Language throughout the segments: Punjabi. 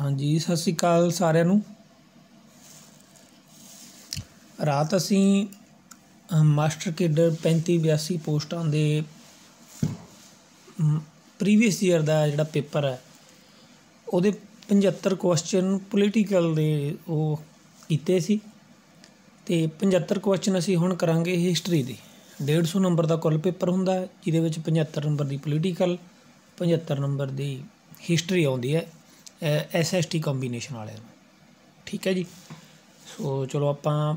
ਹਾਂਜੀ ਸਤਿ ਸ੍ਰੀ ਅਕਾਲ ਸਾਰਿਆਂ ਨੂੰ ਰਾਤ ਅਸੀਂ ਮਾਸਟਰ ਕੇਡਰ 3582 ਪੋਸਟਾਂ ਦੇ ਪ੍ਰੀਵੀਅਸ ਈਅਰ ਦਾ ਜਿਹੜਾ ਪੇਪਰ ਹੈ ਉਹਦੇ 75 ਕੁਐਸਚਨ ਪੋਲੀਟੀਕਲ ਦੇ ਉਹ ਕੀਤੇ ਸੀ ਤੇ 75 ਕੁਐਸਚਨ ਅਸੀਂ ਹੁਣ ਕਰਾਂਗੇ ਹਿਸਟਰੀ ਦੇ 150 ਨੰਬਰ ਦਾ ਕੁੱਲ ਪੇਪਰ ਹੁੰਦਾ ਜਿਹਦੇ ਵਿੱਚ 75 ਨੰਬਰ ਦੀ ਪੋਲੀਟੀਕਲ 75 ਨੰਬਰ ਦੀ ਹਿਸਟਰੀ ਆਉਂਦੀ ਹੈ ਐਸਐਸਟੀ ਕੰਬੀਨੇਸ਼ਨ ਵਾਲਿਆਂ ਨੂੰ ਠੀਕ ਹੈ ਜੀ ਸੋ ਚਲੋ ਆਪਾਂ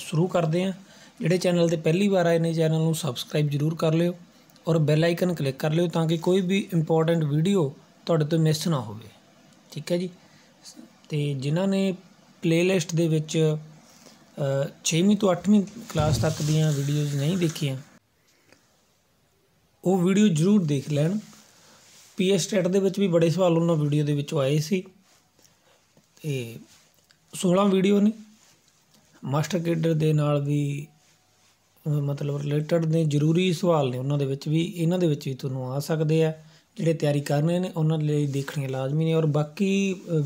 ਸ਼ੁਰੂ ਕਰਦੇ ਹਾਂ ਜਿਹੜੇ ਚੈਨਲ ਤੇ ਪਹਿਲੀ ਵਾਰ ਆਏ ਨੇ ਚੈਨਲ ਨੂੰ ਸਬਸਕ੍ਰਾਈਬ ਜ਼ਰੂਰ ਕਰ ਲਿਓ ਔਰ ਬੈਲ ਆਈਕਨ ਕਲਿੱਕ ਕਰ ਲਿਓ ਤਾਂ ਕਿ ਕੋਈ ਵੀ ਇੰਪੋਰਟੈਂਟ ਵੀਡੀਓ ਤੁਹਾਡੇ ਤੋਂ ਮਿਸ ਨਾ ਹੋਵੇ ਠੀਕ ਹੈ ਜੀ ਤੇ ਜਿਨ੍ਹਾਂ ਨੇ ਪਲੇਲਿਸਟ ਦੇ ਵਿੱਚ 6ਵੀਂ ਤੋਂ 8ਵੀਂ ਕਲਾਸ ਤੱਕ ਦੀਆਂ ਵੀਡੀਓਜ਼ ਨਹੀਂ ਦੇਖੀਆਂ ਉਹ ਵੀਡੀਓ ਜ਼ਰੂਰ ਦੇਖ ਲੈਣ ਪੀਐਸ ਸਟੇਟ ਦੇ ਵਿੱਚ ਵੀ ਬੜੇ ਸਵਾਲ ਉਹਨਾਂ ਵੀਡੀਓ ਦੇ ਵਿੱਚੋਂ ਆਏ ਸੀ ਤੇ 16 ਵੀਡੀਓ ਨੇ ਮਾਸਟਰ ਕੈਡਰ ਦੇ ਨਾਲ ਵੀ ਮਤਲਬ ਰਿਲੇਟਡ ਨੇ ਜ਼ਰੂਰੀ ਸਵਾਲ ਨੇ ਉਹਨਾਂ ਦੇ ਵਿੱਚ ਵੀ ਇਹਨਾਂ ਦੇ ਵਿੱਚ ਵੀ ਤੁਹਾਨੂੰ ਆ ਸਕਦੇ ਆ ਜਿਹੜੇ ਤਿਆਰੀ ਕਰ ਰਹੇ ਨੇ ਉਹਨਾਂ ਲਈ ਦੇਖਣੇ ਲਾਜ਼ਮੀ ਨੇ ਔਰ ਬਾਕੀ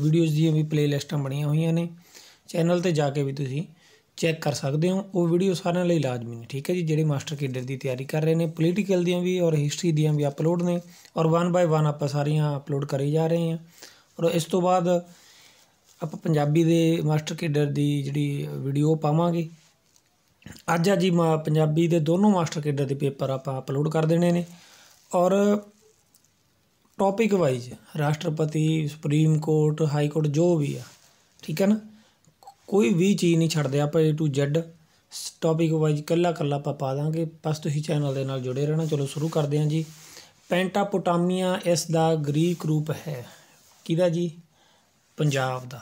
ਵੀਡੀਓਜ਼ ਦੀਆਂ ਵੀ ਪਲੇਲਿਸਟਾਂ ਬਣੀਆਂ ਹੋਈਆਂ ਨੇ ਚੈਨਲ ਤੇ ਜਾ ਕੇ ਵੀ ਤੁਸੀਂ ਚੈੱਕ ਕਰ ਸਕਦੇ ਹੋ ਉਹ ਵੀਡੀਓ ਸਾਰਿਆਂ ਲਈ ਲਾਜ਼ਮੀ ਨੇ ਠੀਕ ਹੈ ਜੀ ਜਿਹੜੇ ਮਾਸਟਰ ਕੇਡਰ ਦੀ ਤਿਆਰੀ ਕਰ ਰਹੇ ਨੇ ਪੋਲੀਟੀਕਲ ਦੀਆਂ ਵੀ ਔਰ ਹਿਸਟਰੀ ਦੀਆਂ ਵੀ ਅਪਲੋਡ ਨੇ ਔਰ ਵਨ ਬਾਈ ਵਨ ਆਪਾਂ ਸਾਰੀਆਂ ਅਪਲੋਡ ਕਰੀ ਜਾ ਰਹੇ ਹਾਂ ਔਰ ਇਸ ਤੋਂ ਬਾਅਦ ਆਪਾਂ ਪੰਜਾਬੀ ਦੇ ਮਾਸਟਰ ਕੇਡਰ ਦੀ ਜਿਹੜੀ ਵੀਡੀਓ ਪਾਵਾਂਗੇ ਅੱਜ ਅੱਜ ਹੀ ਪੰਜਾਬੀ ਦੇ ਦੋਨੋਂ ਮਾਸਟਰ ਕੇਡਰ ਦੇ ਪੇਪਰ ਆਪਾਂ ਅਪਲੋਡ ਕਰ ਦੇਣੇ ਨੇ ਔਰ ਟੌਪਿਕ ਵਾਈਜ਼ ਰਾਸ਼ਟਰਪਤੀ ਸੁਪਰੀਮ ਕੋਰਟ ਹਾਈ ਕੋਰਟ ਜੋ ਵੀ ਆ ਠੀਕ ਹੈ ਨਾ ਕੋਈ ਵੀ ਚੀਜ਼ ਨਹੀਂ ਛੱਡਦੇ ਆਪਾਂ A to Z topic wise ਕੱਲਾ ਕੱਲਾ ਆਪਾਂ ਪਾ ਦਾਂਗੇ ਬਸ ਤੁਸੀਂ ਚੈਨਲ ਦੇ ਨਾਲ ਜੁੜੇ ਰਹਿਣਾ ਚਲੋ ਸ਼ੁਰੂ ਕਰਦੇ ਹਾਂ ਜੀ ਪੈਂਟਾਪੋਟਾਮੀਆ ਇਸ ਦਾ ਗ੍ਰੀਕ ਰੂਪ ਹੈ ਕਿਹਦਾ ਜੀ ਪੰਜਾਬ ਦਾ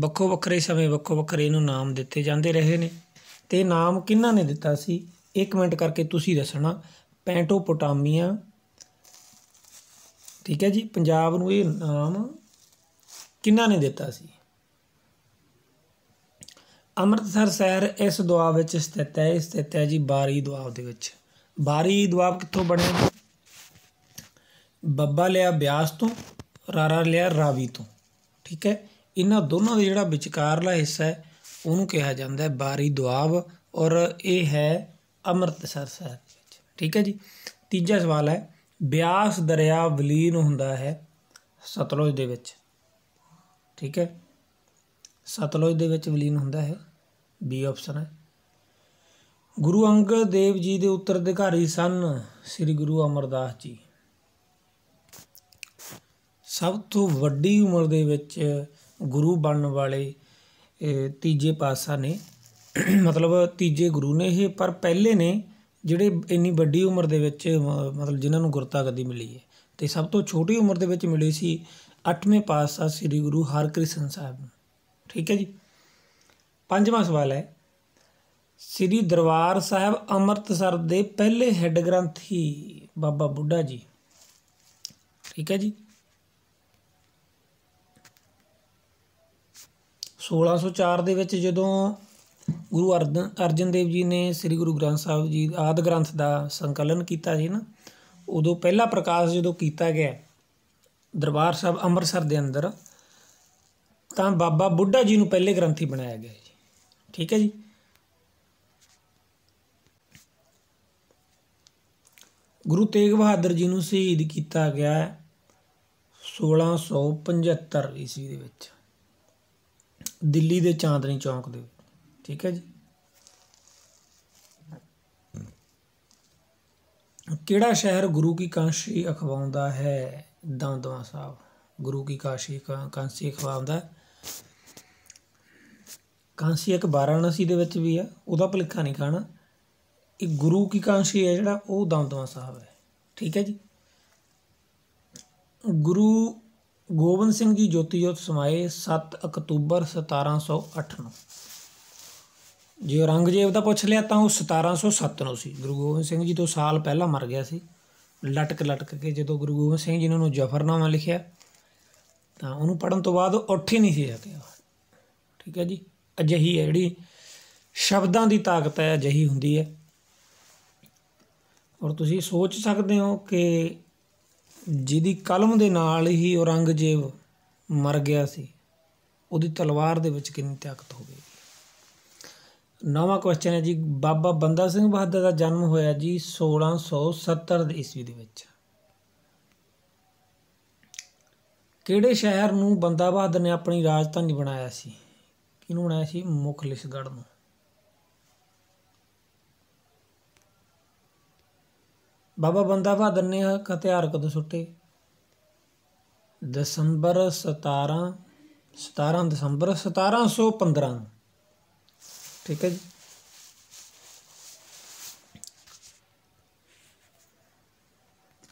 ਵੱਖੋ ਵੱਖਰੇ ਸਮੇਂ ਵੱਖੋ ਵੱਖਰੇ ਇਹਨੂੰ ਨਾਮ ਦਿੱਤੇ ਜਾਂਦੇ ਰਹੇ ਨੇ ਤੇ ਨਾਮ ਕਿੰਨਾ ਨੇ ਦਿੱਤਾ ਸੀ ਇੱਕ ਮਿੰਟ ਕਰਕੇ ਤੁਸੀਂ ਦੱਸਣਾ ਪੈਂਟੋਪੋਟਾਮੀਆ ਠੀਕ ਹੈ ਜੀ ਪੰਜਾਬ ਨੂੰ ਇਹ ਨਾਮ ਕਿੰਨਾ ਨੇ ਦਿੱਤਾ ਸੀ ਅੰਮ੍ਰਿਤਸਰ ਸ਼ਹਿਰ ਇਸ ਦੁਆਬ ਵਿੱਚ ਸਥਿਤ ਹੈ ਇਸ ਸਥਿਤ ਹੈ ਜੀ ਬਾਰੀ ਦੁਆਬ ਦੇ ਵਿੱਚ ਬਾਰੀ ਦੁਆਬ ਕਿੱਥੋਂ ਬਣਿਆ ਬੱਬਾ ਲਿਆ ਬਿਆਸ ਤੋਂ ਰਾਰਾ ਲਿਆ ਰਾਵੀ ਤੋਂ ਠੀਕ ਹੈ ਇਹਨਾਂ ਦੋਨਾਂ ਦਾ ਜਿਹੜਾ ਵਿਚਕਾਰਲਾ ਹਿੱਸਾ ਹੈ ਉਹਨੂੰ ਕਿਹਾ ਜਾਂਦਾ ਹੈ ਬਾਰੀ ਦੁਆਬ ਔਰ ਇਹ ਹੈ ਅੰਮ੍ਰਿਤਸਰ ਸ਼ਹਿਰ ਵਿੱਚ ਠੀਕ ਹੈ ਜੀ ਤੀਜਾ ਸਵਾਲ ਹੈ ਬਿਆਸ ਦਰਿਆ ਵਲੀਨ ਹੁੰਦਾ ਹੈ ਸਤਲੁਜ ਦੇ ਵਿੱਚ ਠੀਕ ਹੈ ਸਤਲੁਜ ਦੇ ਵਿੱਚ ਵਲੀਨ ਹੁੰਦਾ ਹੈ ਬੀ ਆਪਸ਼ਨ ਹੈ ਗੁਰੂ ਅੰਗਦ ਦੇਵ ਜੀ ਦੇ ਉੱਤਰ ਅਧਿਕਾਰੀ ਸਨ ਸ੍ਰੀ ਗੁਰੂ ਅਮਰਦਾਸ ਜੀ ਸਭ ਤੋਂ ਵੱਡੀ ਉਮਰ ਦੇ ਵਿੱਚ ਗੁਰੂ ਬਣਨ ਵਾਲੇ ਤੀਜੇ ਪਾਤਸ਼ਾਹ ਨੇ ਮਤਲਬ ਤੀਜੇ ਗੁਰੂ ਨੇ ਇਹ ਪਰ ਪਹਿਲੇ ਨੇ ਜਿਹੜੇ ਇੰਨੀ ਵੱਡੀ ਉਮਰ ਦੇ ਵਿੱਚ ਮਤਲਬ ਜਿਨ੍ਹਾਂ ਨੂੰ ਗੁਰਤਾ ਗੱਦੀ ਮਿਲੀ ਹੈ ਤੇ ਸਭ ਤੋਂ ਛੋਟੀ ਉਮਰ ਦੇ ਵਿੱਚ ਮਿਲੀ ਸੀ 8ਵੇਂ ਪਾਤਸ਼ਾਹ ਸ੍ਰੀ ਗੁਰੂ ਹਰਕ੍ਰਿਸ਼ਨ ਸਾਹਿਬ ਨੂੰ ਠੀਕ ਹੈ ਜੀ ਪੰਜਵਾਂ ਸਵਾਲ ਹੈ ਸ੍ਰੀ ਦਰਬਾਰ ਸਾਹਿਬ ਅੰਮ੍ਰਿਤਸਰ ਦੇ ਪਹਿਲੇ ਹੈੱਡ ਗ੍ਰੰਥੀ ਬਾਬਾ ਬੁੱਢਾ ਜੀ ਠੀਕ ਹੈ ਜੀ 1604 ਦੇ ਵਿੱਚ ਜਦੋਂ ਗੁਰੂ ਅਰਜਨ ਦੇਵ ਜੀ ਨੇ ਸ੍ਰੀ ਗੁਰੂ ਗ੍ਰੰਥ ਸਾਹਿਬ ਜੀ ਆਦ ਗ੍ਰੰਥ ਦਾ ਸੰਕਲਨ ਕੀਤਾ ਸੀ ਨਾ ਉਦੋਂ ਪਹਿਲਾ ਪ੍ਰਕਾਸ਼ ਜਦੋਂ ਕੀਤਾ ਗਿਆ ਦਰਬਾਰ ਸਾਹਿਬ ਅੰਮ੍ਰਿਤਸਰ ਦੇ ਅੰਦਰ ਤਾਂ ਬਾਬਾ ਬੁੱਢਾ ਜੀ ਨੂੰ ਪਹਿਲੇ ਗ੍ਰੰਥੀ ਬਣਾਇਆ ਗਿਆ ਠੀਕ ਹੈ ਜੀ ਗੁਰੂ ਤੇਗ ਬਹਾਦਰ ਜੀ ਨੂੰ ਸ਼ਹੀਦ ਕੀਤਾ ਗਿਆ 1675 ਈਸਵੀ ਦੇ ਵਿੱਚ ਦਿੱਲੀ ਦੇ ਚਾਂਦਨੀ ਚੌਂਕ ਦੇ ਠੀਕ ਹੈ ਜੀ ਕਿਹੜਾ ਸ਼ਹਿਰ ਗੁਰੂ ਕੀ ਕਾਂਸ਼ੀ ਅਖਵਾਉਂਦਾ ਹੈ ਦੰਦਵਾ ਸਾਹਿਬ ਗੁਰੂ ਕੀ ਕਾਸ਼ੀ ਕਾਂਸ਼ੀ ਅਖਵਾਉਂਦਾ ਹੈ ਕਾਂਸੀ ਇੱਕ ਵਾਰਾਣਸੀ ਦੇ ਵਿੱਚ ਵੀ ਆ ਉਹਦਾ ਭਲੇਖਾ ਨਹੀਂ ਖਾਣਾ ਇਹ ਗੁਰੂ ਕੀ ਕਾਂਸੀ ਹੈ ਜਿਹੜਾ ਉਹ ਦਮਦਮਾ ਸਾਹਿਬ ਹੈ ਠੀਕ ਹੈ ਜੀ ਗੁਰੂ ਗੋਬਿੰਦ ਸਿੰਘ ਜੀ ਜੋਤੀ ਜੋਤ ਸਮਾਏ 7 ਅਕਤੂਬਰ 1708 ਨੂੰ ਜੇ ਔਰੰਗਜ਼ੇਬ ਦਾ ਪੁੱਛ ਲਿਆ ਤਾਂ ਉਹ 1707 ਨੂੰ ਸੀ ਗੁਰੂ ਗੋਬਿੰਦ ਸਿੰਘ ਜੀ ਤੋਂ ਸਾਲ ਪਹਿਲਾਂ ਮਰ ਗਿਆ ਸੀ ਲਟਕ ਲਟਕ ਕੇ ਜਦੋਂ ਗੁਰੂ ਗੋਬਿੰਦ ਸਿੰਘ ਜੀ ਨੇ ਉਹਨੂੰ ਜਫਰਨਾਮਾ ਲਿਖਿਆ ਤਾਂ ਉਹਨੂੰ ਪੜਨ ਤੋਂ ਬਾਅਦ ਉੱਠ ਹੀ ਨਹੀਂ ਸੀ ਸਕਿਆ ਠੀਕ ਹੈ ਜੀ ਅਜਹੀ ਹੈ ਜਿਹੜੀ ਸ਼ਬਦਾਂ ਦੀ ਤਾਕਤ ਹੈ ਅਜਹੀ ਹੁੰਦੀ ਹੈ ਔਰ ਤੁਸੀਂ ਸੋਚ ਸਕਦੇ ਹੋ ਕਿ ਜਿਹਦੀ ਕਲਮ ਦੇ ਨਾਲ ਹੀ ਔਰੰਗਜ਼ੇਬ ਮਰ ਗਿਆ ਸੀ ਉਹਦੀ ਤਲਵਾਰ ਦੇ ਵਿੱਚ ਕਿੰਨੀ ਤਾਕਤ ਹੋਵੇਗੀ ਨਵਾਂ ਕੁਐਸਚਨ ਹੈ ਜੀ ਬਾਬਾ ਬੰਦਾ ਸਿੰਘ ਬਹਾਦਰ ਦਾ ਜਨਮ ਹੋਇਆ ਜੀ 1670 ਦੇ ਈਸਵੀ ਦੇ ਵਿੱਚ ਕਿਹੜੇ ਸ਼ਹਿਰ ਨੂੰ ਬੰਦਾ ਬਹਾਦਰ ਨੇ ਆਪਣੀ ਰਾਜਧਾਨੀ ਬਣਾਇਆ ਸੀ ਇਹਨੂੰ ਬਣਾਇਆ ਸੀ ਮੁੱਖ ਲਿਸ਼ਗੜ ਨੂੰ ਬਾਬਾ ਬੰਦਾ ਬਹਾਦਰ ਨੇ ਹਥਿਆਰ ਕਦੋਂ ਸੁੱਟੇ ਦਸੰਬਰ 17 17 ਦਸੰਬਰ 1715 ਠੀਕ ਹੈ ਜੀ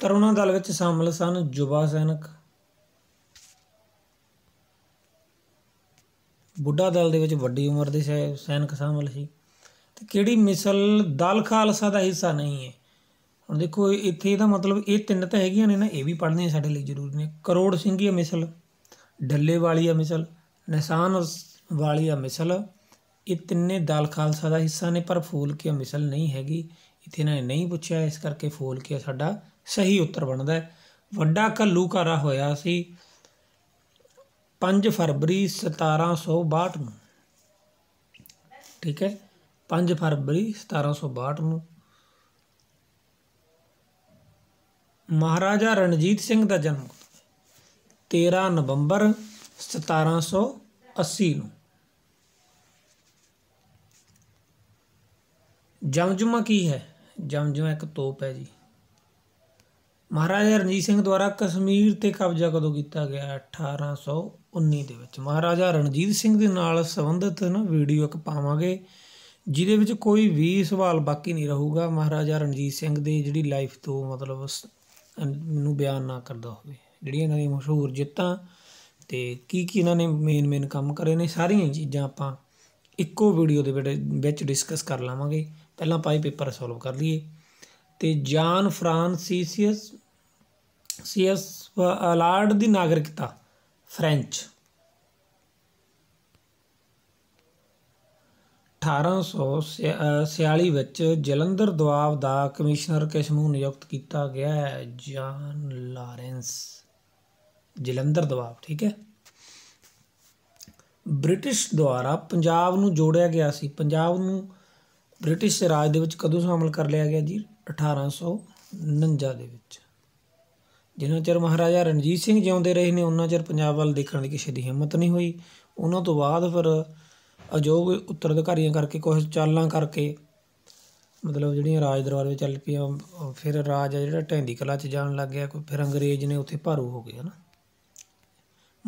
ਤਰੁਣਾ ਦਲ ਵਿੱਚ ਸ਼ਾਮਲ ਸਨ ਜੁਬਾ ਸੈਨਿਕ ਬੁੱਢਾ ਦਲ ਦੇ ਵਿੱਚ ਵੱਡੀ ਉਮਰ ਦੇ ਸੈਨਿਕ ਸ਼ਾਮਲ ਸੀ ਤੇ ਕਿਹੜੀ ਮਿਸਲ ਦਲ ਖਾਲਸਾ ਦਾ ਹਿੱਸਾ ਨਹੀਂ ਹੈ ਹੁਣ ਦੇਖੋ ਇੱਥੇ ਇਹਦਾ ਮਤਲਬ ਇਹ ਤਿੰਨ ਤਾਂ ਹੈਗੀਆਂ ਨੇ ਨਾ ਇਹ ਵੀ ਪੜ੍ਹਨੀਆਂ ਸਾਡੇ ਲਈ ਜ਼ਰੂਰੀ ਨੇ ਕਰੋੜ ਸਿੰਘੀਆ ਮਿਸਲ ਡੱਲੇ ਵਾਲੀਆ ਮਿਸਲ ਨਿਸ਼ਾਨ ਵਾਲੀਆ ਮਿਸਲ ਇਹ ਤਿੰਨੇ ਦਲ ਖਾਲਸਾ ਦਾ ਹਿੱਸਾ ਨੇ ਪਰ ਫੂਲ ਕੀ ਮਿਸਲ ਨਹੀਂ ਹੈਗੀ ਇੱਥੇ ਇਹਨਾਂ ਨੇ ਨਹੀਂ ਪੁੱਛਿਆ ਇਸ ਕਰਕੇ ਫੂਲ ਕੀ ਸਾਡਾ ਸਹੀ ਉੱਤਰ ਬਣਦਾ ਵੱਡਾ ਕੱਲੂ ਕਾਰਾ ਹੋਇਆ ਸੀ 5 ਫਰਵਰੀ 1762 ਨੂੰ ਠੀਕ ਹੈ 5 ਫਰਵਰੀ 1762 ਨੂੰ ਮਹਾਰਾਜਾ ਰਣਜੀਤ ਸਿੰਘ ਦਾ ਜਨਮ 13 ਨਵੰਬਰ 1780 ਨੂੰ ਜਮਜਮਾ ਕੀ ਹੈ ਜਮਜਮਾ ਇੱਕ ਤੋਪ ਹੈ ਜੀ ਮਹਾਰਾਜਾ ਰਣਜੀਤ ਸਿੰਘ ਦੁਆਰਾ ਕਸ਼ਮੀਰ ਤੇ ਕਬਜ਼ਾ ਕਦੋਂ ਕੀਤਾ ਗਿਆ 1819 ਦੇ ਵਿੱਚ ਮਹਾਰਾਜਾ ਰਣਜੀਤ ਸਿੰਘ ਦੇ ਨਾਲ ਸੰਬੰਧਿਤ ਨਾ ਵੀਡੀਓ ਇੱਕ ਪਾਵਾਂਗੇ ਜਿਹਦੇ ਵਿੱਚ ਕੋਈ ਵੀ ਸਵਾਲ ਬਾਕੀ ਨਹੀਂ ਰਹੂਗਾ ਮਹਾਰਾਜਾ ਰਣਜੀਤ ਸਿੰਘ ਦੇ ਜਿਹੜੀ ਲਾਈਫ ਤੋਂ ਮਤਲਬ ਨੂੰ ਬਿਆਨ ਨਾ ਕਰਦਾ ਹੋਵੇ ਜਿਹੜੀਆਂ ਇਹਨਾਂ ਦੀਆਂ ਮਸ਼ਹੂਰ ਜਿੱਤਾਂ ਤੇ ਕੀ ਕੀ ਇਹਨਾਂ ਨੇ ਮੇਨ ਮੇਨ ਕੰਮ ਕਰੇ ਨੇ ਸਾਰੀਆਂ ਚੀਜ਼ਾਂ ਆਪਾਂ ਇੱਕੋ ਵੀਡੀਓ ਦੇ ਵਿੱਚ ਡਿਸਕਸ ਕਰ ਲਾਵਾਂਗੇ ਪਹਿਲਾਂ ਪਾਈ ਪੇਪਰ ਸੋਲਵ ਕਰ ਲਈਏ ਤੇ ਜਾਨ ਫ੍ਰਾਂਸੀਸੀਅਸ ਸੀਐਸ ਅਲਾਰਡ ਦੀ ਨਾਗਰਿਕਤਾ ਫ੍ਰੈਂਚ 1846 ਵਿੱਚ ਜਲੰਧਰ ਦੁਆਬ ਦਾ ਕਮਿਸ਼ਨਰ ਕਿਸ ਨੂੰ ਨਿਯੁਕਤ ਕੀਤਾ ਗਿਆ ਹੈ ਜਾਨ ਲਾਰੈਂਸ ਜਲੰਧਰ ਦੁਆਬ ਠੀਕ ਹੈ ਬ੍ਰਿਟਿਸ਼ ਦੁਆਰਾ ਪੰਜਾਬ ਨੂੰ ਜੋੜਿਆ ਗਿਆ ਸੀ ਪੰਜਾਬ ਨੂੰ ਬ੍ਰਿਟਿਸ਼ ਰਾਜ ਦੇ ਵਿੱਚ ਕਦੋਂ ਸ਼ਾਮਲ ਕਰ ਲਿਆ ਗਿਆ ਜੀ 1849 ਦੇ ਵਿੱਚ ਜਿੰਨਾ ਚਿਰ ਮਹਾਰਾਜਾ ਰਣਜੀਤ ਸਿੰਘ ਜਿਉਂਦੇ ਰਹੇ ਨੇ ਉਹਨਾਂ ਚਿਰ ਪੰਜਾਬ ਵੱਲ ਦੇਖਣ ਦੀ ਕਿਸੇ ਦੀ ਹਿੰਮਤ ਨਹੀਂ ਹੋਈ ਉਹਨਾਂ ਤੋਂ ਬਾਅਦ ਫਿਰ ਉੱਤਰ ਅਧਿਕਾਰੀਆਂ ਕਰਕੇ ਕੁਝ ਚਾਲਾਂ ਕਰਕੇ ਮਤਲਬ ਜਿਹੜੀਆਂ ਰਾਜ ਦਰਬਾਰ ਵਿੱਚ ਚੱਲ ਪਈਆਂ ਫਿਰ ਰਾਜ ਆ ਜਿਹੜਾ ਢੈਂਦੀ ਕਲਾ 'ਚ ਜਾਣ ਲੱਗ ਗਿਆ ਕੋਈ ਫਿਰ ਅੰਗਰੇਜ਼ ਨੇ ਉੱਥੇ ਭਾਰੂ ਹੋ ਗਏ ਹਨ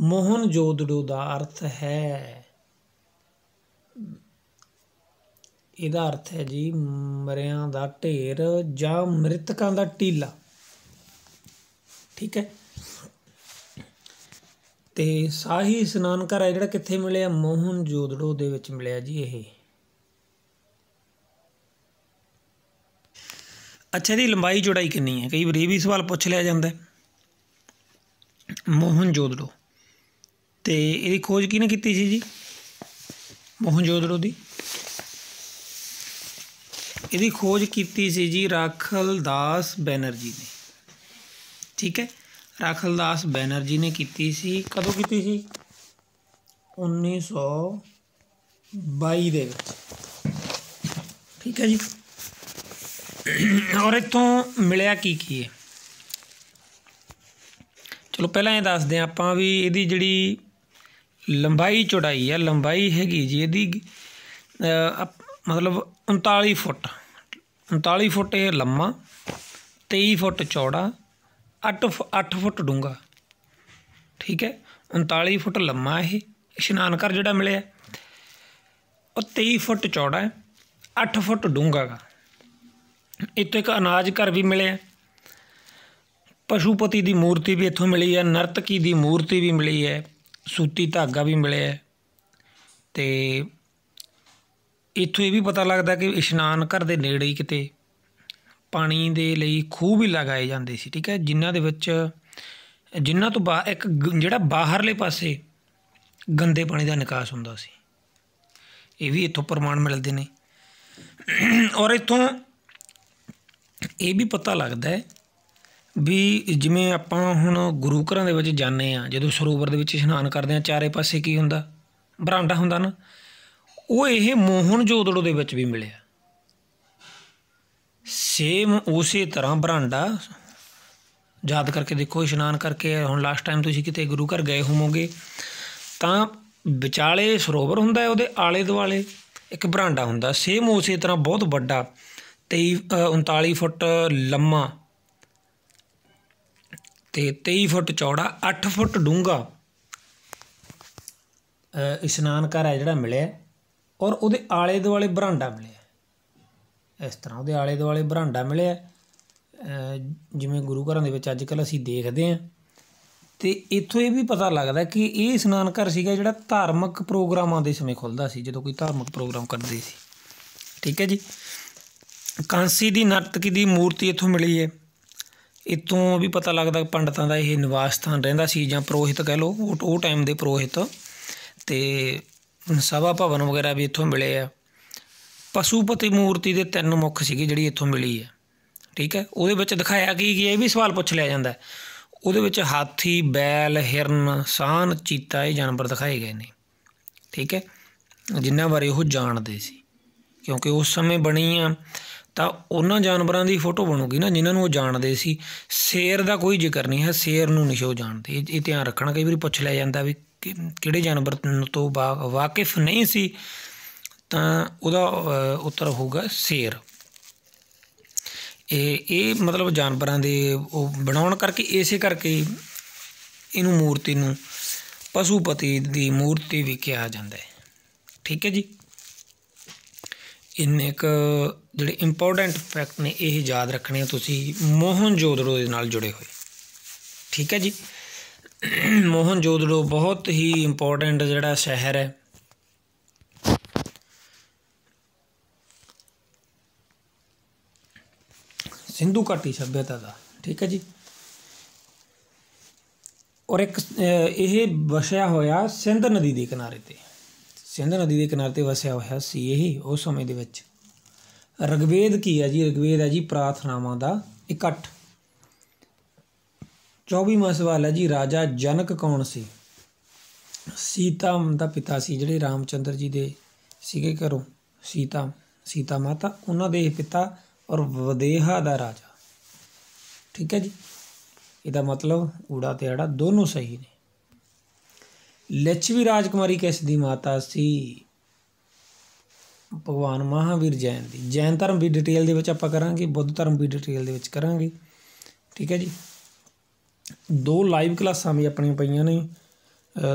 ਮੋਹਨ ਜੋਦੜੋ ਦਾ ਅਰਥ ਹੈ ਇਹਦਾ ਅਰਥ ਹੈ ਜੀ ਮਰਿਆਂ ਦਾ ਢੇਰ ਜਾਂ ਮ੍ਰਿਤਕਾਂ ਦਾ ਟੀਲਾ ਠੀਕ ਹੈ ਤੇ ਸਾਹੀ ਇਸ਼ਨਾਨ ਘਰ ਹੈ ਜਿਹੜਾ ਕਿੱਥੇ ਮਿਲਿਆ ਮੋਹਨ ਜੋਦੜੋ ਦੇ ਵਿੱਚ ਮਿਲਿਆ ਜੀ ਇਹ ਅੱਛਾ ਦੀ ਲੰਬਾਈ ਚੌੜਾਈ ਕਿੰਨੀ ਹੈ ਕਈ ਵਾਰੀ ਇਹ ਵੀ ਸਵਾਲ ਪੁੱਛ ਲਿਆ ਜਾਂਦਾ ਮੋਹਨ ਜੋਦੜੋ ਤੇ ਇਹਦੀ ਖੋਜ ਕਿਹਨੇ ਕੀਤੀ ਸੀ ਜੀ ਮੋਹਨ ਜੋਦੜੋ ਦੀ ਇਹਦੀ ਖੋਜ ਕੀਤੀ ਸੀ ਜੀ ਦਾਸ ਬੈਨਰਜੀ ਨੇ ਠੀਕ ਹੈ ਦਾਸ ਬੈਨਰਜੀ ਨੇ ਕੀਤੀ ਸੀ ਕਦੋਂ ਕੀਤੀ ਸੀ 1922 ਦੇ ਵਿੱਚ ਠੀਕ ਹੈ ਜੀ ਔਰ ਇਤੋਂ ਮਿਲਿਆ ਕੀ ਕੀ ਹੈ ਚਲੋ ਪਹਿਲਾਂ ਇਹ ਦੱਸਦੇ ਆ ਆਪਾਂ ਵੀ ਇਹਦੀ ਜਿਹੜੀ ਲੰਬਾਈ ਚੌੜਾਈ ਹੈ ਲੰਬਾਈ ਹੈਗੀ ਜੀ ਇਹਦੀ ਮਤਲਬ 39 ਫੁੱਟ 39 ਫੁੱਟ ਇਹ ਲੰਮਾ 23 ਫੁੱਟ ਚੌੜਾ 8 8 ਫੁੱਟ ਡੂੰਘਾ ਠੀਕ ਹੈ 39 ਫੁੱਟ ਲੰਮਾ ਇਹ ਇਸ਼ਨਾਨ ਘਰ ਜਿਹੜਾ ਮਿਲਿਆ ਉਹ 23 ਫੁੱਟ ਚੌੜਾ ਹੈ 8 ਫੁੱਟ ਡੂੰਘਾ ਹੈ ਇੱਕ ਅਨਾਜ ਘਰ ਵੀ ਮਿਲਿਆ ਪਸ਼ੂਪਤੀ ਦੀ ਮੂਰਤੀ ਵੀ ਇੱਥੋਂ ਮਿਲੀ ਹੈ ਨਰਤਕੀ ਦੀ ਮੂਰਤੀ ਵੀ ਮਿਲੀ ਹੈ ਸੂਤੀ ਧਾਗਾ ਵੀ ਮਿਲਿਆ ਤੇ ਇੱਥੋਂ ਇਹ ਵੀ ਪਤਾ ਲੱਗਦਾ ਕਿ ਇਸ਼ਨਾਨ ਘਰ ਦੇ ਨੇੜੇ ਹੀ ਕਿਤੇ ਪਾਣੀ ਦੇ ਲਈ ਖੂਹ ਵੀ ਲਗਾਏ ਜਾਂਦੇ ਸੀ ਠੀਕ ਹੈ ਜਿਨ੍ਹਾਂ ਦੇ ਵਿੱਚ ਜਿਨ੍ਹਾਂ ਤੋਂ ਬਾਅਦ ਇੱਕ ਜਿਹੜਾ ਬਾਹਰਲੇ ਪਾਸੇ ਗੰਦੇ ਪਾਣੀ ਦਾ ਨਿਕਾਸ ਹੁੰਦਾ ਸੀ ਇਹ ਵੀ ਇੱਥੋਂ ਪ੍ਰਮਾਣ ਮਿਲਦੇ ਨੇ ਔਰ ਇੱਥੋਂ ਇਹ ਵੀ ਪਤਾ ਲੱਗਦਾ ਹੈ ਵੀ ਜਿਵੇਂ ਆਪਾਂ ਹੁਣ ਗੁਰੂ ਘਰਾਂ ਦੇ ਵਿੱਚ ਜਾਂਦੇ ਆ ਜਦੋਂ ਸਰੋਵਰ ਦੇ ਵਿੱਚ ਇਸ਼ਨਾਨ ਕਰਦੇ ਆ ਚਾਰੇ ਪਾਸੇ ਕੀ ਹੁੰਦਾ ਬਰਾਂਡਾ ਹੁੰਦਾ ਨਾ ਉਹ ਇਹ ਮੋਹਨ ਜੋਦੜੋ ਦੇ ਵਿੱਚ ਵੀ ਮਿਲਿਆ ਸੇਮ ਉਸੇ ਤਰ੍ਹਾਂ ਬਰਾਂਡਾ ਯਾਦ ਕਰਕੇ ਦੇਖੋ ਇਸ਼ਨਾਨ ਕਰਕੇ ਹੁਣ ਲਾਸਟ ਟਾਈਮ ਤੁਸੀਂ ਕਿਤੇ ਗੁਰੂ ਘਰ ਗਏ ਹੋਵੋਗੇ ਤਾਂ ਵਿਚਾਲੇ ਸਰੋਵਰ ਹੁੰਦਾ ਹੈ ਉਹਦੇ ਆਲੇ ਦੁਆਲੇ ਇੱਕ ਬਰਾਂਡਾ ਹੁੰਦਾ ਸੇਮ ਉਸੇ ਤਰ੍ਹਾਂ ਬਹੁਤ ਵੱਡਾ 23 39 ਫੁੱਟ ਲੰਮਾ ਤੇ 23 ਫੁੱਟ ਚੌੜਾ 8 ਫੁੱਟ ਡੂੰਘਾ ਇਸ਼ਨਾਨ ਘਰ ਹੈ ਜਿਹੜਾ ਮਿਲਿਆ ਔਰ ਉਹਦੇ ਆਲੇ ਦੁਆਲੇ ਬਰਾਂਡਾ ਮਿਲਿਆ ਇਸ ਤਰ੍ਹਾਂ ਉਹਦੇ ਆਲੇ ਦੁਆਲੇ ਬਰਾਂਡਾ ਮਿਲਿਆ ਜਿਵੇਂ ਗੁਰੂ ਘਰਾਂ ਦੇ ਵਿੱਚ ਅੱਜ ਕੱਲ ਅਸੀਂ ਦੇਖਦੇ ਆਂ ਤੇ ਇੱਥੋਂ ਇਹ ਵੀ ਪਤਾ ਲੱਗਦਾ ਕਿ ਇਹ ਇਸ਼ਨਾਨ ਘਰ ਸੀਗਾ ਜਿਹੜਾ ਧਾਰਮਿਕ ਪ੍ਰੋਗਰਾਮਾਂ ਦੇ ਸਮੇਂ ਖੁੱਲਦਾ ਸੀ ਜਦੋਂ ਕੋਈ ਧਾਰਮਿਕ ਪ੍ਰੋਗਰਾਮ ਕਰਦੇ ਸੀ ਠੀਕ ਹੈ ਜੀ ਕਾਂਸੀ ਦੀ ਨਰਤਕੀ ਦੀ ਮੂਰਤੀ ਇੱਥੋਂ ਮਿਲੀ ਹੈ ਇਤੋਂ ਵੀ ਪਤਾ ਲੱਗਦਾ ਪੰਡਤਾਂ ਦਾ ਇਹ ਨਿਵਾਸ ਸਥਾਨ ਰਹਿੰਦਾ ਸੀ ਜਾਂ ਪ੍ਰੋਹਿਤ ਕਹਿ ਲੋ ਉਹ ਟਾਈਮ ਦੇ ਪ੍ਰੋਹਿਤ ਤੇ ਸਭਾ ਭਵਨ ਵਗੈਰਾ ਵੀ ਇੱਥੋਂ ਮਿਲੇ ਆ ਪਸ਼ੂਪਤੀ ਮੂਰਤੀ ਦੇ ਤਿੰਨ ਮੁੱਖ ਸੀਗੇ ਜਿਹੜੀ ਇੱਥੋਂ ਮਿਲੀ ਆ ਠੀਕ ਹੈ ਉਹਦੇ ਵਿੱਚ ਦਿਖਾਇਆ ਕੀ ਕੀ ਇਹ ਵੀ ਸਵਾਲ ਪੁੱਛ ਲਿਆ ਜਾਂਦਾ ਉਹਦੇ ਵਿੱਚ ਹਾਥੀ ਬੈਲ ਹਿਰਨ ਸਾਨ ਚੀਤਾ ਇਹ ਜਾਨਵਰ ਦਿਖਾਏ ਗਏ ਨੇ ਠੀਕ ਹੈ ਜਿੰਨਾ ਬਾਰੇ ਉਹ ਜਾਣਦੇ ਸੀ ਕਿਉਂਕਿ ਉਸ ਸਮੇਂ ਬਣੀ ਆ ਤਾਂ ਉਹਨਾਂ ਜਾਨਵਰਾਂ ਦੀ ਫੋਟੋ ਬਣੂਗੀ ਨਾ ਜਿਨ੍ਹਾਂ ਨੂੰ ਉਹ ਜਾਣਦੇ ਸੀ ਸ਼ੇਰ ਦਾ ਕੋਈ ਜ਼ਿਕਰ ਨਹੀਂ ਹੈ ਸ਼ੇਰ ਨੂੰ ਨਿਸ਼ੋ ਜਾਣਦੇ ਇਹ ਧਿਆਨ ਰੱਖਣਾ ਕਈ ਵਾਰੀ ਪੁੱਛ ਲਿਆ ਜਾਂਦਾ ਵੀ ਕਿਹੜੇ ਜਾਨਵਰ ਤੋਂ ਵਾਕਿਫ ਨਹੀਂ ਸੀ ਤਾਂ ਉਹਦਾ ਉੱਤਰ ਹੋਊਗਾ ਸ਼ੇਰ ਇਹ ਇਹ ਮਤਲਬ ਜਾਨਵਰਾਂ ਦੇ ਉਹ ਬਣਾਉਣ ਕਰਕੇ ਇਸੇ ਕਰਕੇ ਇਹਨੂੰ ਮੂਰਤੀ ਨੂੰ ਪਸ਼ੂਪਤੀ ਦੀ ਮੂਰਤੀ ਵੀ ਕਿਹਾ ਜਾਂਦਾ ਹੈ ਠੀਕ ਹੈ ਜੀ ਇੰਨੇ ਇੱਕ ਜਿਹੜੇ ਇੰਪੋਰਟੈਂਟ ਫੈਕਟ ਨੇ ਇਹ ਯਾਦ ਰੱਖਣੇ ਤੁਸੀਂ ਮੋਹਨ ਜੋਦੜੋ ਦੇ ਨਾਲ ਜੁੜੇ ਹੋਏ ਠੀਕ ਹੈ ਜੀ ਮੋਹਨਜੋਦੜੋ ਬਹੁਤ ਹੀ ਇੰਪੋਰਟੈਂਟ ਜਿਹੜਾ ਸ਼ਹਿਰ ਹੈ ਸਿੰਧੂ ਘਾਟੀ ਸਭਿਅਤਾ ਦਾ ਠੀਕ ਹੈ ਜੀ ਔਰ ਇੱਕ ਇਹ ਵਸਿਆ ਹੋਇਆ ਸਿੰਧ ਨਦੀ ਦੇ ਕਿਨਾਰੇ ਤੇ ਸਿੰਧ ਨਦੀ ਦੇ ਕਿਨਾਰੇ ਤੇ ਵਸਿਆ ਹੋਇਆ ਸੀ ਇਹ ਉਸ ਸਮੇਂ ਦੇ ਵਿੱਚ ਰਗਵੇਦ ਕੀ ਹੈ ਜੀ ਰਗਵੇਦ ਹੈ ਜੀ ਪ੍ਰਾਰਥਨਾਵਾਂ ਦਾ ਇਕੱਠ 24ਵਾਂ ਸਵਾਲ ਹੈ ਜੀ ਰਾਜਾ ਜਨਕ ਕੌਣ ਸੀ ਸੀਤਾ ਦਾ ਪਿਤਾ ਸੀ ਜਿਹੜੇ ਰਾਮਚੰਦਰ ਜੀ ਦੇ ਸੀਗੇ ਘਰੋਂ ਸੀਤਾ ਸੀਤਾ ਮਾਤਾ ਉਹਨਾਂ ਦੇ ਪਿਤਾ ਔਰ ਵਦੇਹਾ ਦਾ ਰਾਜਾ ਠੀਕ ਹੈ ਜੀ ਇਹਦਾ ਮਤਲਬ ਊੜਾ ਤੇ ਆੜਾ ਦੋਨੋਂ ਸਹੀ ਨੇ ਲਛਵੀ ਰਾਜਕੁਮਾਰੀ ਕਿਸ ਦੀ ਮਾਤਾ ਸੀ ਭਗਵਾਨ ਮਹਾਵੀਰ ਜੈਨ ਦੀ ਜੈਨ ਧਰਮ ਵੀ ਡਿਟੇਲ ਦੇ ਵਿੱਚ ਆਪਾਂ ਕਰਾਂਗੇ ਬੁੱਧ ਧਰਮ ਵੀ ਡਿਟੇਲ ਦੇ ਵਿੱਚ ਕਰਾਂਗੇ ਠੀਕ ਹੈ ਜੀ ਦੋ ਲਾਈਵ ਕਲਾਸਾਂ ਵੀ ਆਪਣੀਆਂ ਪਈਆਂ ਨੇ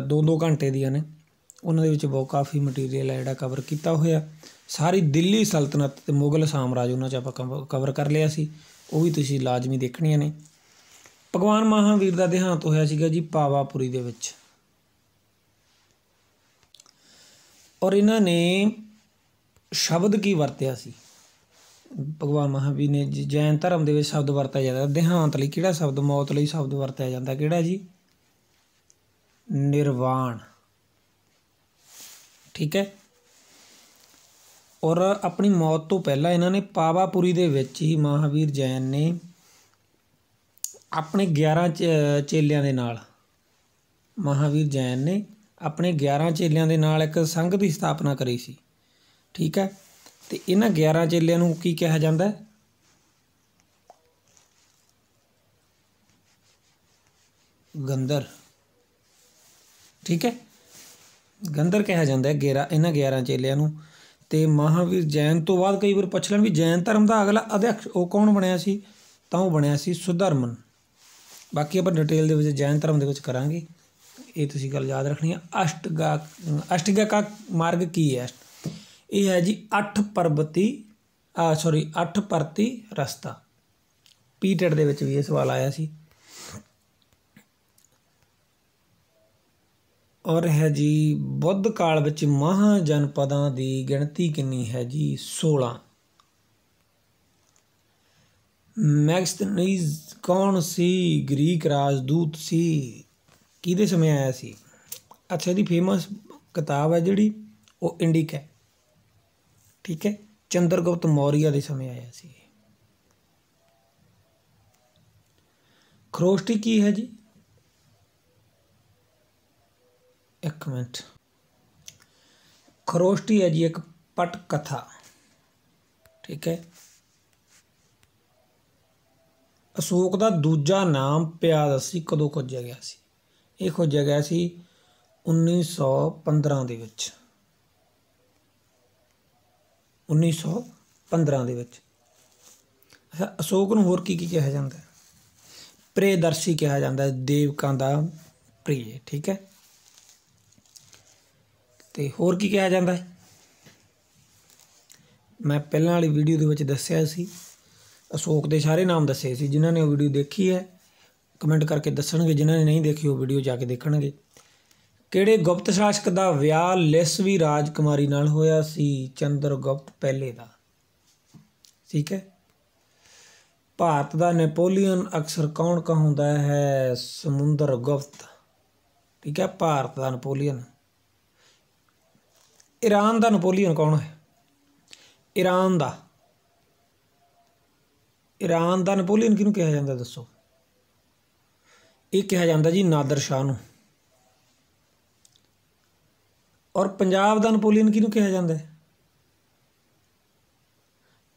ਦੋ ਦੋ ਘੰਟੇ ਦੀਆਂ ਨੇ ਉਹਨਾਂ ਦੇ ਵਿੱਚ ਬਹੁਤ ਕਾਫੀ ਮਟੀਰੀਅਲ ਹੈ ਜਿਹੜਾ ਕਵਰ ਕੀਤਾ ਹੋਇਆ ਸਾਰੀ ਦਿੱਲੀ ਸਲਤਨਤ ਤੇ ਮੁਗਲ ਸਾਮਰਾਜ ਉਹਨਾਂ 'ਚ ਆਪਾਂ ਕਵਰ ਕਰ ਲਿਆ ਸੀ ਉਹ ਵੀ ਤੁਸੀਂ ਲਾਜ਼ਮੀ ਦੇਖਣੀਆਂ ਨੇ ਭਗਵਾਨ ਮਹਾਵੀਰ ਦਾ ਦੇਹਾਂਤ ਹੋਇਆ ਸੀਗਾ ਜੀ ਪਾਵਾਪੁਰੀ ਦੇ ਵਿੱਚ ਔਰ ਇਹਨਾਂ ਨੇ ਸ਼ਬਦ ਕੀ ਵਰਤਿਆ ਸੀ ਭਗਵਾਨ ਮਹਾਵੀਰ ਨੇ ਜੈਨ ਧਰਮ ਦੇ ਵਿੱਚ ਸ਼ਬਦ ਵਰਤਿਆ ਜਾਂਦਾ ਦੇਹਾਂਤ ਲਈ ਕਿਹੜਾ ਸ਼ਬਦ ਮੌਤ ਲਈ ਸ਼ਬਦ ਵਰਤਿਆ ਜਾਂਦਾ ਕਿਹੜਾ ਜੀ ਨਿਰਵਾਣ ਠੀਕ ਹੈ ਔਰ ਆਪਣੀ ਮੌਤ ਤੋਂ ਪਹਿਲਾਂ ਇਹਨਾਂ ਨੇ ਪਾਵਾਪੁਰੀ ਦੇ ਵਿੱਚ ਹੀ ਮਹਾਵੀਰ ਜੈਨ ਨੇ ਆਪਣੇ 11 ਚ- ਚੇਲਿਆਂ ਦੇ ਨਾਲ ਮਹਾਵੀਰ ਜੈਨ ਨੇ ਆਪਣੇ 11 ਚੇਲਿਆਂ ਦੇ ਨਾਲ ਇੱਕ ਸੰਘ ਦੀ ਸਥਾਪਨਾ ਕਰੀ ਸੀ ਠੀਕ ਹੈ ਤੇ ਇਹਨਾਂ 11 ਚੇਲਿਆਂ ਨੂੰ ਕੀ ਕਿਹਾ ਜਾਂਦਾ ਹੈ ਗੰਦਰ ਠੀਕ ਹੈ ਗੰਦਰ ਕਿਹਾ ਜਾਂਦਾ ਹੈ 11 ਇਹਨਾਂ 11 ਚੇਲਿਆਂ ਨੂੰ ਤੇ ਮਹਾਵੀਰ ਜੈਨ ਤੋਂ ਬਾਅਦ ਕਈ ਵਾਰ ਪੁੱਛ ਲੈਣ ਵੀ ਜੈਨ ਧਰਮ ਦਾ ਅਗਲਾ ਅਧਿਆਕਸ਼ ਉਹ ਕੌਣ ਬਣਿਆ ਸੀ ਤਾਂ ਉਹ ਬਣਿਆ ਸੀ ਸੁਧਰਮਨ ਬਾਕੀ ਆਪਾਂ ਡਿਟੇਲ ਦੇ ਵਿੱਚ ਜੈਨ ਧਰਮ ਦੇ ਵਿੱਚ ਕਰਾਂਗੇ ਇਹ ਤੁਸੀਂ ਗੱਲ ਯਾਦ ਰੱਖਣੀ ਹੈ ਅਸ਼ਟਗਾ ਅਸ਼ਟਗਾ ਮਾਰਗ ਕੀ ਹੈ ਇਹ ਹੈ ਜੀ 8 ਪਰਬਤੀ ਆ ਸੌਰੀ 8 ਪਰਤੀ ਰਸਤਾ ਪੀਟਡ ਦੇ ਵਿੱਚ ਵੀ ਇਹ ਸਵਾਲ ਆਇਆ ਸੀ ਔਰ ਹੈ ਜੀ ਬੁੱਧ ਕਾਲ ਵਿੱਚ ਮਹਾ ਜਨਪਦਾਂ ਦੀ ਗਿਣਤੀ ਕਿੰਨੀ ਹੈ ਜੀ 16 ਮੈਗਸਥਨੀਜ਼ ਕੌਣ ਸੀ ਗ੍ਰੀਕ ਰਾਜਦੂਤ ਸੀ ਕਿਹਦੇ ਸਮੇਂ ਆਇਆ ਸੀ ਅੱਛਾ ਇਹਦੀ ਫੇਮਸ ਕਿਤਾਬ ਹੈ ਜਿਹੜੀ ਉਹ ਇੰਡਿਕ ਹੈ ਠੀਕ ਹੈ ਚੰਦਰਗੁਪਤ ਮੌਰੀਆ ਦੇ ਸਮੇਂ ਆਇਆ ਸੀ ਖਰੋਸ਼ਟੀ ਕੀ ਹੈ ਜੀ ਇੱਕ ਮਿੰਟ ਖਰੋਸ਼ਟੀ ਹੈ ਜੀ ਇੱਕ ਪਟ ਕਥਾ ਠੀਕ ਹੈ ਅਸ਼ੋਕ ਦਾ ਦੂਜਾ ਨਾਮ ਪਿਆਦਸ ਸੀ ਕਦੋਂ ਖੋਜਿਆ ਗਿਆ ਸੀ ਇਹ ਖੋਜਿਆ ਗਿਆ ਸੀ 1915 ਦੇ ਵਿੱਚ 1915 ਦੇ ਵਿੱਚ ਅੱਛਾ ਅਸ਼ੋਕ ਨੂੰ ਹੋਰ ਕੀ ਕੀ ਕਿਹਾ ਜਾਂਦਾ ਹੈ ਪ੍ਰੇਦਰਸ਼ੀ ਕਿਹਾ ਜਾਂਦਾ ਹੈ ਦੇਵਕਾਂ ਦਾ ਪ੍ਰੀਅ ਠੀਕ ਹੈ ਤੇ ਹੋਰ ਕੀ ਕਿਹਾ ਜਾਂਦਾ ਹੈ ਮੈਂ ਪਹਿਲਾਂ ਵਾਲੀ ਵੀਡੀਓ ਦੇ ਵਿੱਚ ਦੱਸਿਆ ਸੀ ਅਸ਼ੋਕ ਦੇ ਸਾਰੇ ਨਾਮ ਦੱਸੇ ਸੀ ਜਿਨ੍ਹਾਂ ਨੇ ਉਹ ਵੀਡੀਓ ਦੇਖੀ ਹੈ ਕਮੈਂਟ ਕਰਕੇ ਦੱਸਣਗੇ ਜਿਨ੍ਹਾਂ ਨੇ ਨਹੀਂ ਦੇਖੀ ਉਹ ਵੀਡੀਓ ਜਾ ਕੇ ਦੇਖਣਗੇ ਕਿਹੜੇ ਗੁਪਤ ਸ਼ਾਸਕ ਦਾ ਵਿਆਹ ਲਿਸਵੀ ਰਾਜਕੁਮਾਰੀ ਨਾਲ ਹੋਇਆ ਸੀ ਚੰਦਰਗੁਪਤ ਪਹਿਲੇ ਦਾ ਠੀਕ ਹੈ ਭਾਰਤ ਦਾ ਨੈਪੋਲੀਅਨ ਅਕਸਰ ਕੌਣ ਕਹਾਉਂਦਾ ਹੈ ਸਮੁੰਦਰ ਗੁਪਤ ਠੀਕ ਹੈ ਭਾਰਤ ਦਾ ਨੈਪੋਲੀਅਨ ਈਰਾਨ ਦਾ ਨੈਪੋਲੀਅਨ ਕੌਣ ਹੈ ਈਰਾਨ ਦਾ ਈਰਾਨ ਦਾ ਨੈਪੋਲੀਅਨ ਕਿਹਨੂੰ ਕਿਹਾ ਜਾਂਦਾ ਦੱਸੋ ਇਹ ਕਿਹਾ ਜਾਂਦਾ ਜੀ ਨਾਦਰ ਸ਼ਾਹ ਨੂੰ ਔਰ ਪੰਜਾਬ ਦਾ ਨਪੋਲੀਅਨ ਕਿਹਨੂੰ ਕਿਹਾ ਜਾਂਦਾ ਹੈ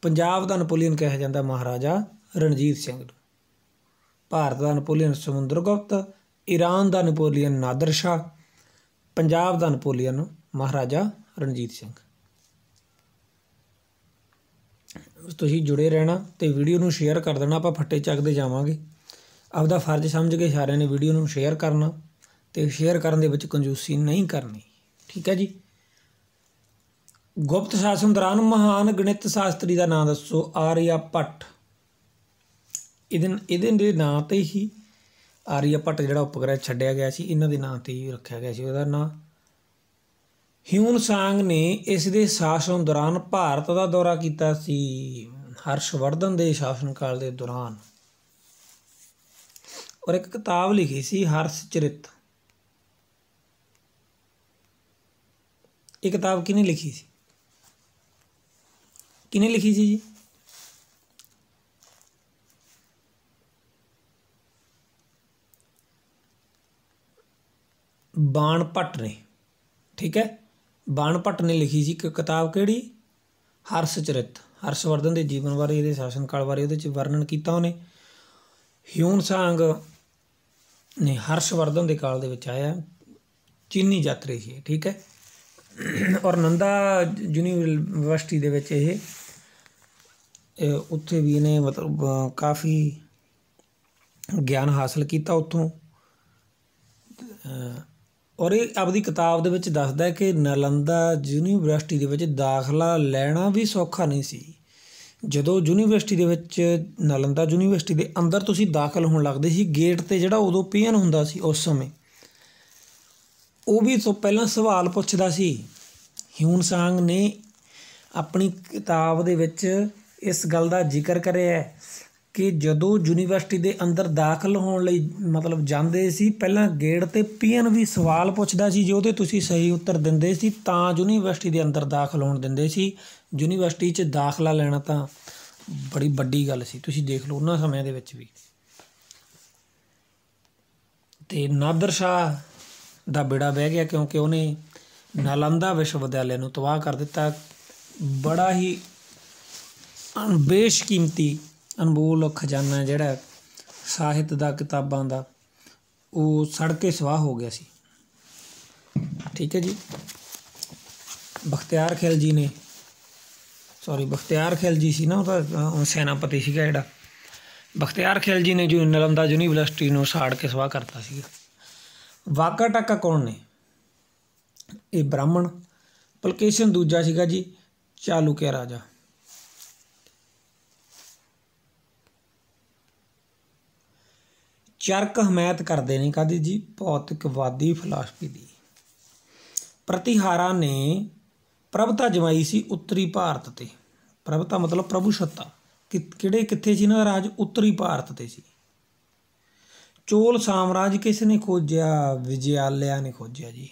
ਪੰਜਾਬ ਦਾ ਨਪੋਲੀਅਨ ਕਿਹਾ ਜਾਂਦਾ ਮਹਾਰਾਜਾ ਰਣਜੀਤ ਸਿੰਘ ਨੂੰ ਭਾਰਤ ਦਾ ਨਪੋਲੀਅਨ ਸਮੁੰਦਰ ਗੁਪਤ ਈਰਾਨ ਦਾ ਨਪੋਲੀਅਨ ਨਾਦਰ ਸ਼ਾਹ ਪੰਜਾਬ ਦਾ ਨਪੋਲੀਅਨ ਮਹਾਰਾਜਾ ਰਣਜੀਤ ਸਿੰਘ ਤੁਸੀਂ ਜੁੜੇ ਰਹਿਣਾ ਤੇ ਵੀਡੀਓ ਨੂੰ ਸ਼ੇਅਰ ਕਰ ਦੇਣਾ ਆਪਾਂ ਫੱਟੇ ਚੱਕਦੇ ਜਾਵਾਂਗੇ ਆਪਦਾ ਫਰਜ਼ ਸਮਝ ਕੇ ਸਾਰਿਆਂ ਨੇ ਵੀਡੀਓ ਨੂੰ ਸ਼ੇਅਰ ਕਰਨਾ ਤੇ ਸ਼ੇਅਰ ਕਰਨ ਦੇ ਵਿੱਚ ਕੰਜੂਸੀ ਨਹੀਂ ਕਰਨੀ ਠੀਕ ਹੈ ਜੀ ਗੁਪਤ ਸ਼ਾਸਨ ਦੌਰਾਨ ਮਹਾਨ ਗਣਿਤ ਸ਼ਾਸਤਰੀ ਦਾ ਨਾਮ ਦੱਸੋ ਆਰੀਆ ਭੱਟ ਇਹਦੇ ਇਹਦੇ ਦੇ ਨਾਂ ਤੇ ਹੀ ਆਰੀਆ ਭੱਟ ਜਿਹੜਾ ਉਪਗ੍ਰਹਿ ਛੱਡਿਆ ਗਿਆ ਸੀ ਇਹਨਾਂ ਦੇ ਨਾਂ ਤੇ ਹੀ ਰੱਖਿਆ ਗਿਆ ਸੀ ਉਹਦਾ ਨਾਂ ਹਿਊਨ ਸਾਂਗ ਨੇ ਇਸ ਦੇ ਸ਼ਾਸਨ ਦੌਰਾਨ ਭਾਰਤ ਦਾ ਦੌਰਾ ਕੀਤਾ ਸੀ ਹਰਸ਼ਵਰਧਨ ਦੇ ਸ਼ਾਸਨ ਕਾਲ ਦੇ ਦੌਰਾਨ ਔਰ ਇੱਕ ਕਿਤਾਬ ਲਿਖੀ ਸੀ ਹਰਸ਼ ਚਰਿਤ ਇਹ ਕਿਤਾਬ ਕਿਨੇ ਲਿਖੀ ਸੀ ਕਿਨੇ ਲਿਖੀ ਸੀ ਜੀ ਬਾਣ ਭੱਟ ਨੇ ਠੀਕ ਹੈ ਬਾਣ ਭੱਟ ਨੇ ਲਿਖੀ ਸੀ ਕਿ ਕਿਤਾਬ ਕਿਹੜੀ ਹਰਸ ਚਰਿਤ ਹਰਸ਼ਵਰਧਨ ਦੇ ਜੀਵਨ ਬਾਰੇ ਇਹਦੇ ਸ਼ਾਸਨ ਕਾਲ ਬਾਰੇ ਉਹਦੇ ਚ ਵਰਣਨ ਕੀਤਾ ਉਹਨੇ ਹਿਊਨ ਸਾਂਗ ਨੇ ਹਰਸ਼ਵਰਧਨ ਦੇ ਕਾਲ ਦੇ ਵਿੱਚ ਆਇਆ ਚੀਨੀ ਯਾਤਰੀ ਸੀ ਠੀਕ ਹੈ ਔਰ ਨੰਦਾ ਯੂਨੀਵਰਸਿਟੀ ਦੇ ਵਿੱਚ ਇਹ ਉੱਥੇ ਵੀ ਇਹਨੇ ਮਤਲਬ ਕਾਫੀ ਗਿਆਨ ਹਾਸਲ ਕੀਤਾ ਉੱਥੋਂ ਔਰ ਇਹ ਆਪਦੀ ਕਿਤਾਬ ਦੇ ਵਿੱਚ ਦੱਸਦਾ ਹੈ ਕਿ ਨਲੰਦਾ ਯੂਨੀਵਰਸਿਟੀ ਦੇ ਵਿੱਚ ਦਾਖਲਾ ਲੈਣਾ ਵੀ ਸੌਖਾ ਨਹੀਂ ਸੀ ਜਦੋਂ ਯੂਨੀਵਰਸਿਟੀ ਦੇ ਵਿੱਚ ਨਲੰਦਾ ਯੂਨੀਵਰਸਿਟੀ ਦੇ ਅੰਦਰ ਤੁਸੀਂ ਦਾਖਲ ਹੋਣ ਲੱਗਦੇ ਸੀ ਗੇਟ ਤੇ ਜਿਹੜਾ ਉਦੋਂ ਪੀਐਨ ਹੁੰਦਾ ਸੀ ਉਸ ਸਮੇਂ ਉਹ ਵੀ ਤੋਂ ਪਹਿਲਾਂ ਸਵਾਲ ਪੁੱਛਦਾ ਸੀ ਹਿਊਨ ਸਾਂਗ ਨੇ ਆਪਣੀ ਕਿਤਾਬ ਦੇ ਵਿੱਚ ਇਸ ਗੱਲ ਦਾ ਜ਼ਿਕਰ ਕਰਿਆ ਹੈ ਕਿ ਜਦੋਂ ਯੂਨੀਵਰਸਿਟੀ ਦੇ ਅੰਦਰ ਦਾਖਲ ਹੋਣ ਲਈ ਮਤਲਬ ਜਾਂਦੇ ਸੀ ਪਹਿਲਾਂ ਗੇਟ ਤੇ ਪੀਐਨ ਵੀ ਸਵਾਲ ਪੁੱਛਦਾ ਸੀ ਜੇ ਉਹਦੇ ਤੁਸੀਂ ਸਹੀ ਉੱਤਰ ਦਿੰਦੇ ਸੀ ਤਾਂ ਯੂਨੀਵਰਸਿਟੀ ਦੇ ਅੰਦਰ ਦਾਖਲ ਹੋਣ ਦਿੰਦੇ ਸੀ ਯੂਨੀਵਰਸਿਟੀ 'ਚ ਦਾਖਲਾ ਲੈਣਾ ਤਾਂ ਬੜੀ ਵੱਡੀ ਗੱਲ ਸੀ ਤੁਸੀਂ ਦੇਖ ਲਓ ਉਹਨਾਂ ਸਮਿਆਂ ਦੇ ਵਿੱਚ ਵੀ ਤੇ ਨਾਦਰ ਸ਼ਾਹ ਦਾ ਬੇੜਾ ਬਹਿ ਗਿਆ ਕਿਉਂਕਿ ਉਹਨੇ ਨਾਲੰਦਾ ਵਿਸ਼ਵ ਵਿਦਿਆਲੇ ਨੂੰ ਤਬਾਹ ਕਰ ਦਿੱਤਾ ਬੜਾ ਹੀ ਬੇਸ਼ਕੀਮਤੀ ਅਨਮੋਲ ਖਜ਼ਾਨਾ ਜਿਹੜਾ ਸਾਹਿਤ ਦਾ ਕਿਤਾਬਾਂ ਦਾ ਉਹ ਸੜ ਕੇ ਸਵਾਹ ਹੋ ਗਿਆ ਸੀ ਠੀਕ ਹੈ ਜੀ ਬਖਤਿਆਰ ਖਿਲਜੀ ਜੀ ਨੇ ਸੌਰੀ ਬਖਤਿਆਰ ਖਿਲਜੀ ਜੀ ਸੀ ਨਾ ਉਹ ਸੈਨਾਪਤੀ ਸੀਗਾ ਜਿਹੜਾ ਬਖਤਿਆਰ ਖਿਲਜੀ ਜੀ ਨੇ ਜੋ ਨਲੰਦਾ ਯੂਨੀਵਰਸਿਟੀ ਨੂੰ ਸਾੜ ਕੇ ਸਵਾਹ ਕਰਤਾ ਸੀਗਾ ਵਾਕਾ ਟਾਕਾ ਕੌਣ ਨੇ ਇਹ ਬ੍ਰਾਹਮਣ ਪਲਕੇਸ਼ਨ ਦੂਜਾ ਸੀਗਾ ਜੀ ਚਾਲੂਕਿਆ ਰਾਜਾ ਚਰਕ ਹਮਾਇਤ ਕਰਦੇ ਨੇ ਕਾਦੀ ਜੀ ਭੌਤਿਕਵਾਦੀ ਫਲਸਫੀ ਦੀ ਪ੍ਰਤੀਹਾਰਾਂ ਨੇ ਪ੍ਰਭਤਾ ਜਮਾਈ ਸੀ ਉੱਤਰੀ ਭਾਰਤ ਤੇ ਪ੍ਰਭਤਾ ਮਤਲਬ ਸੱਤਾ ਕਿਹੜੇ ਕਿੱਥੇ ਸੀ ਨਾ ਰਾਜ ਉੱਤਰੀ ਭਾਰਤ ਤੇ ਸੀ ਚੋਲ ਸਾਮਰਾਜ ਕਿਸ ਨੇ ਖੋਜਿਆ ਵਿਜਯਾਲਿਆ ਨੇ ਖੋਜਿਆ ਜੀ